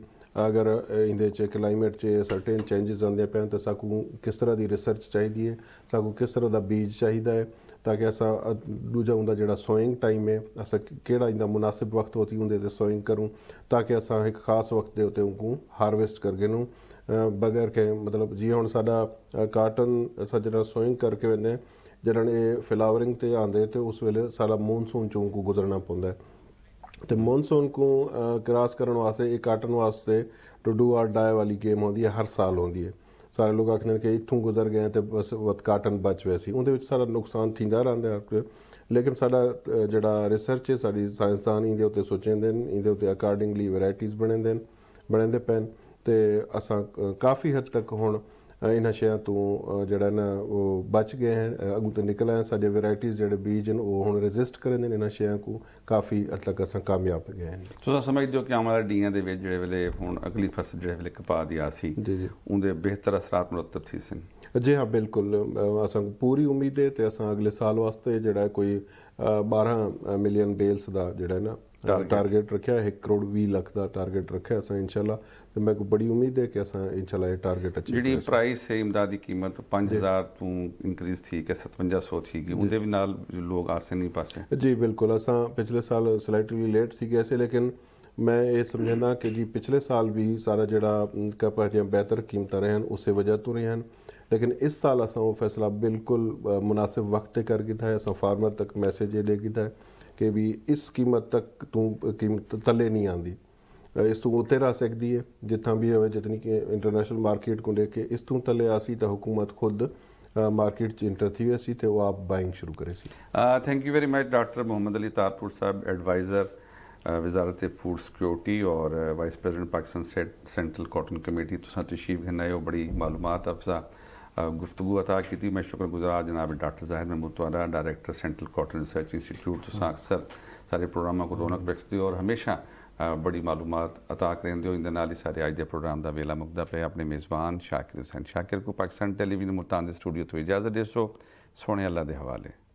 ਅਗਰ ਇਹਦੇ ਚ ਕਲਾਈਮੇਟ ਚ ਸਰਟੇਨ ਚੇਂਜਸ ਆਉਂਦੇ ਪੈਣ ਤਾਂ ਸਾਨੂੰ ਕਿਸ ਤਰ੍ਹਾਂ ਦੀ ਰਿਸਰਚ ਚਾਹੀਦੀ ਹੈ ਸਾਨੂੰ ਕਿਸ ਤਰ੍ਹਾਂ ਦਾ ਬੀਜ ਚਾਹੀਦਾ ਹੈ ਤਾਂ ਕਿ ਅਸਾਂ ਦੂਜਾ ਹੁੰਦਾ ਜਿਹੜਾ ਸੋਇੰਗ ਟਾਈਮ ਹੈ ਅਸਾਂ ਕਿਹੜਾ ਇਹਦਾ ਮناسب ਵਕਤ ਹੋਤੀ ਹੁੰਦੇ ਤੇ ਸੋਇੰਗ ਕਰੂੰ ਤਾਂ ਕਿ ਅਸਾਂ ਇੱਕ ਖਾਸ ਵਕਤ ਦੇ ਉਤੇ ਉਹਨੂੰ ਹਾਰਵੈਸਟ ਕਰਕੇ ਨੂੰ ਬਗਰ ਕੇ ਮਤਲਬ ਜੀ ਹੁਣ ਸਾਡਾ ਕਾਟਨ ਸਜਣਾ ਸੋਇੰਗ ਕਰਕੇ करके वेंदा ਇਹ ਫਲਾਵਰਿੰਗ ਤੇ ਆਂਦੇ ਤੇ ਉਸ ਵੇਲੇ ਸਾਰਾ ਮੌਨਸੂਨ ਚੋਂ ਕੋ ਗੁਜ਼ਰਨਾ ਪੈਂਦਾ ਤੇ ਮੌਨਸੂਨ ਨੂੰ ਕ੍ਰਾਸ ਕਰਨ ਵਾਸਤੇ ਇਹ ਕਾਟਨ ਵਾਸਤੇ ਟੂ ਡੂ ਆਰ ਡਾਈ ਵਾਲੀ ਗੇਮ ਹੁੰਦੀ ਹੈ ਹਰ ਸਾਲ ਹੁੰਦੀ ਹੈ ਸਾਰੇ ਲੋਕ ਆਖਣ ਕਿ ਇੱਥੋਂ ਗੁਜ਼ਰ ਗਏ ਤੇ ਬਸ ਵਤ ਕਾਟਨ ਬਚ ਸੀ ਉਹਦੇ ਵਿੱਚ ਸਾਰਾ ਨੁਕਸਾਨ ਥਿੰਦਾ ਰਹਿੰਦਾ ਹੈ ਲੇਕਿਨ ਸਾਡਾ ਜਿਹੜਾ ਰਿਸਰਚ ਹੈ ਸਾਡੀ ਸਾਇੰਸਦਾਨੀ ਦੇ ਉੱਤੇ ਸੋਚਦੇ ਨੇ ਇਹਦੇ ਉੱਤੇ ਅਕੋਰਡਿੰਗਲੀ ਵੈਰਾਈਟੀਆਂ ਬਣਾਉਂਦੇ ਨੇ ਬਣਾਉਂਦੇ ਪੈਣ ਤੇ ਅਸਾਂ ਕਾਫੀ ਹੱਦ ਤੱਕ ਹੁਣ ਇਹਨਾਂ ਸ਼ਿਆਂ ਤੋਂ ਜਿਹੜਾ ਨਾ ਉਹ ਬਚ ਗਏ ਹਨ ਅਗੂ ਤੋਂ ਨਿਕਲ ਆਏ ਸਾਡੇ ਵੈਰਾਈਟੀਆਂ ਜਿਹੜੇ ਬੀਜ ਹਨ ਉਹ ਹੁਣ ਰੈਜ਼ਿਸਟ ਰਹੇ ਨੇ ਇਹਨਾਂ ਸ਼ਿਆਂ ਨੂੰ ਕਾਫੀ ਹੱਦ ਤੱਕ ਅਸਾਂ ਕਾਮਯਾਬ ਗਏ ਹਨ ਤੁਸੀਂ ਸਮਝਦੇ ਹੋ ਕਿ ਆਮਲਾ ਡੀਆਂ ਦੇ ਵਿੱਚ ਜਿਹੜੇ ਵੇਲੇ ਹੁਣ ਅਗਲੀ ਫਸਲ ਜਿਹੜੇ ਵੇਲੇ ਕਪਾਹ ਦੀ ਆ ਸੀ ਉਹਦੇ ਬਿਹਤਰ ਅਸਰਾਤ ਮੁਰਤਬ ਸੀ ਸਨ ਜੀ ਹਾਂ ਬਿਲਕੁਲ ਅਸਾਂ ਪੂਰੀ ਉਮੀਦ ਹੈ ਤੇ ਅਸਾਂ ਅਗਲੇ ਸਾਲ ਵਾਸਤੇ ਜਿਹੜਾ ਕੋਈ 12 ਮਿਲੀਅਨ ਬੇਲਸ ਦਾ ਜਿਹੜਾ ਨਾ ਟਾਰਗੇਟ ਰੱਖਿਆ 1 ਕਰੋੜ 20 ਲੱਖ ਦਾ ਟਾਰਗੇਟ ਰੱਖਿਆ रखिया ਇਨਸ਼ਾਅੱਲਾ इनशाला ਤੇ ਕੋ ਬੜੀ ਉਮੀਦ ਹੈ ਕਿ ਅਸਾਂ ਇਨਸ਼ਾਅੱਲਾ ਇਹ ਟਾਰਗੇਟ ਅਚੀਵ ਜਿਹੜੀ ਪ੍ਰਾਈਸ ਹੈ ਇਮਦਾਦੀ ਕੀਮਤ 5000 ਤੋਂ ਇਨਕਰੀਜ਼ ਥੀ ਕਿ 5700 ਥੀ ਹੈ ਉਹਦੇ ਵੀ ਨਾਲ ਲੋਕ ਆਸੇ ਨਹੀਂ ਪਾਸੇ ਜੀ ਬਿਲਕੁਲ ਅਸਾਂ ਪਿਛਲੇ ਸਾਲ ਸਲਾਈਟਲੀ ਲੇਟ ਸੀ ਗਏ ਸੀ ਲੇਕਿਨ ਮੈਂ ਇਹ ਸਮਝਦਾ ਕਿ ਜੀ ਪਿਛਲੇ ਸਾਲ ਵੀ ਸਾਰਾ ਜਿਹੜਾ ਕਪਾਹ ਦੀਆਂ ਬਿਹਤਰ ਕੀਮਤਾਂ ਰਹਿਣ ਉਸੇ ਵਜ੍ਹਾ ਤੋਂ ਰਹਿਣ ਲੇਕਿਨ ਇਸ ਸਾਲ ਅਸਾਂ ਉਹ ਫੈਸਲਾ ਬਿਲਕੁਲ ਮناسب ਵਕਤ ਤੇ ਕਰ ਕੀਤਾ ਹੈ ਅਸਾਂ ਫਾਰਮਰ ਤੱਕ ਮੈਸੇਜ ਇਹ ਦੇ ਕੀਤਾ ਹੈ ਕਿ ਵੀ ਇਸ ਕੀਮਤ ਤੱਕ ਤੂੰ ਕੀਮਤ ਥੱਲੇ ਨਹੀਂ ਆਂਦੀ ਇਸ ਤੋਂ ਉੱਤੇ ਰਹਿ ਸਕਦੀ ਹੈ ਜਿੱਥਾਂ ਵੀ ਹੋਵੇ ਜਿਤਨੀ ਕਿ ਇੰਟਰਨੈਸ਼ਨਲ ਮਾਰਕੀਟ ਕੋ ਲੈ ਕੇ ਇਸ ਤੋਂ ਥੱਲੇ ਆਸੀ ਤਾਂ ਹਕੂਮਤ ਖੁਦ ਮਾਰਕੀਟ ਚ ਇੰਟਰ ਥੀ ਹੋਈ ਸੀ ਤੇ ਉਹ ਆਪ ਬਾਇੰਗ ਸ਼ੁਰੂ ਕਰੇ ਸੀ thank you very much doctor Muhammad Ali Talpur ਸਾਹਿਬ ਐਡਵਾਈਜ਼ਰ ਵਜ਼ਾਰਤ ਫੂਡ ਸਿਕਿਉਰਿਟੀ ਔਰ vice president Pakistan central cotton committee ਤੁਸੀਂ ਤਸ਼ਰੀਫ ਘਨਾਏ ਹੋ ਬੜੀ ਮਾਲੂਮਾਤ ਅਫਜ਼ਾ ਗੁਫ਼ਤਗੂ ਅਤਾ ਕੀਤੀ ਮੈਂ ਸ਼ੁਕਰਗੁਜ਼ਾਰ ਜਨਾਬ ਡਾਕਟਰ ਜ਼ਾਹਿਰ ਮਹਿਮੂਦ ਤੁਹਾਡਾ director central cotton research institute institute तो ਸਾਰੇ ਪ੍ਰੋਗਰਾਮਾਂ ਕੋ ਰੌਣਕ ਬਖਸ਼ਦੇ ਔਰ ਹਮੇਸ਼ਾ ਬੜੀ ਮਾਲੂਮਾਤ ਅਤਾ ਕਰਦੇ ਹੋ ਇਹਦੇ ਨਾਲ ਹੀ ਸਾਰੇ ਅੱਜ ਦੇ ਪ੍ਰੋਗਰਾਮ ਦਾ ਵੇਲਾ ਮੁਕਦਾ ਪਿਆ ਆਪਣੇ ਮੇਜ਼ਬਾਨ ਸ਼ਾਕਿਰ ਹੁਸੈਨ ਸ਼ਾਕਿਰ ਕੋ ਪਾਕਿਸਤਾਨ ਟੈਲੀਵਿਜ਼ਨ ਮੁਲਤਾਨ ਦੇ ਸਟੂਡੀਓ ਤੋਂ ਇਜਾਜ਼ਤ ਦੇਸੋ ਸੋਹਣੇ ਅੱਲਾ ਦੇ ਹਵਾਲੇ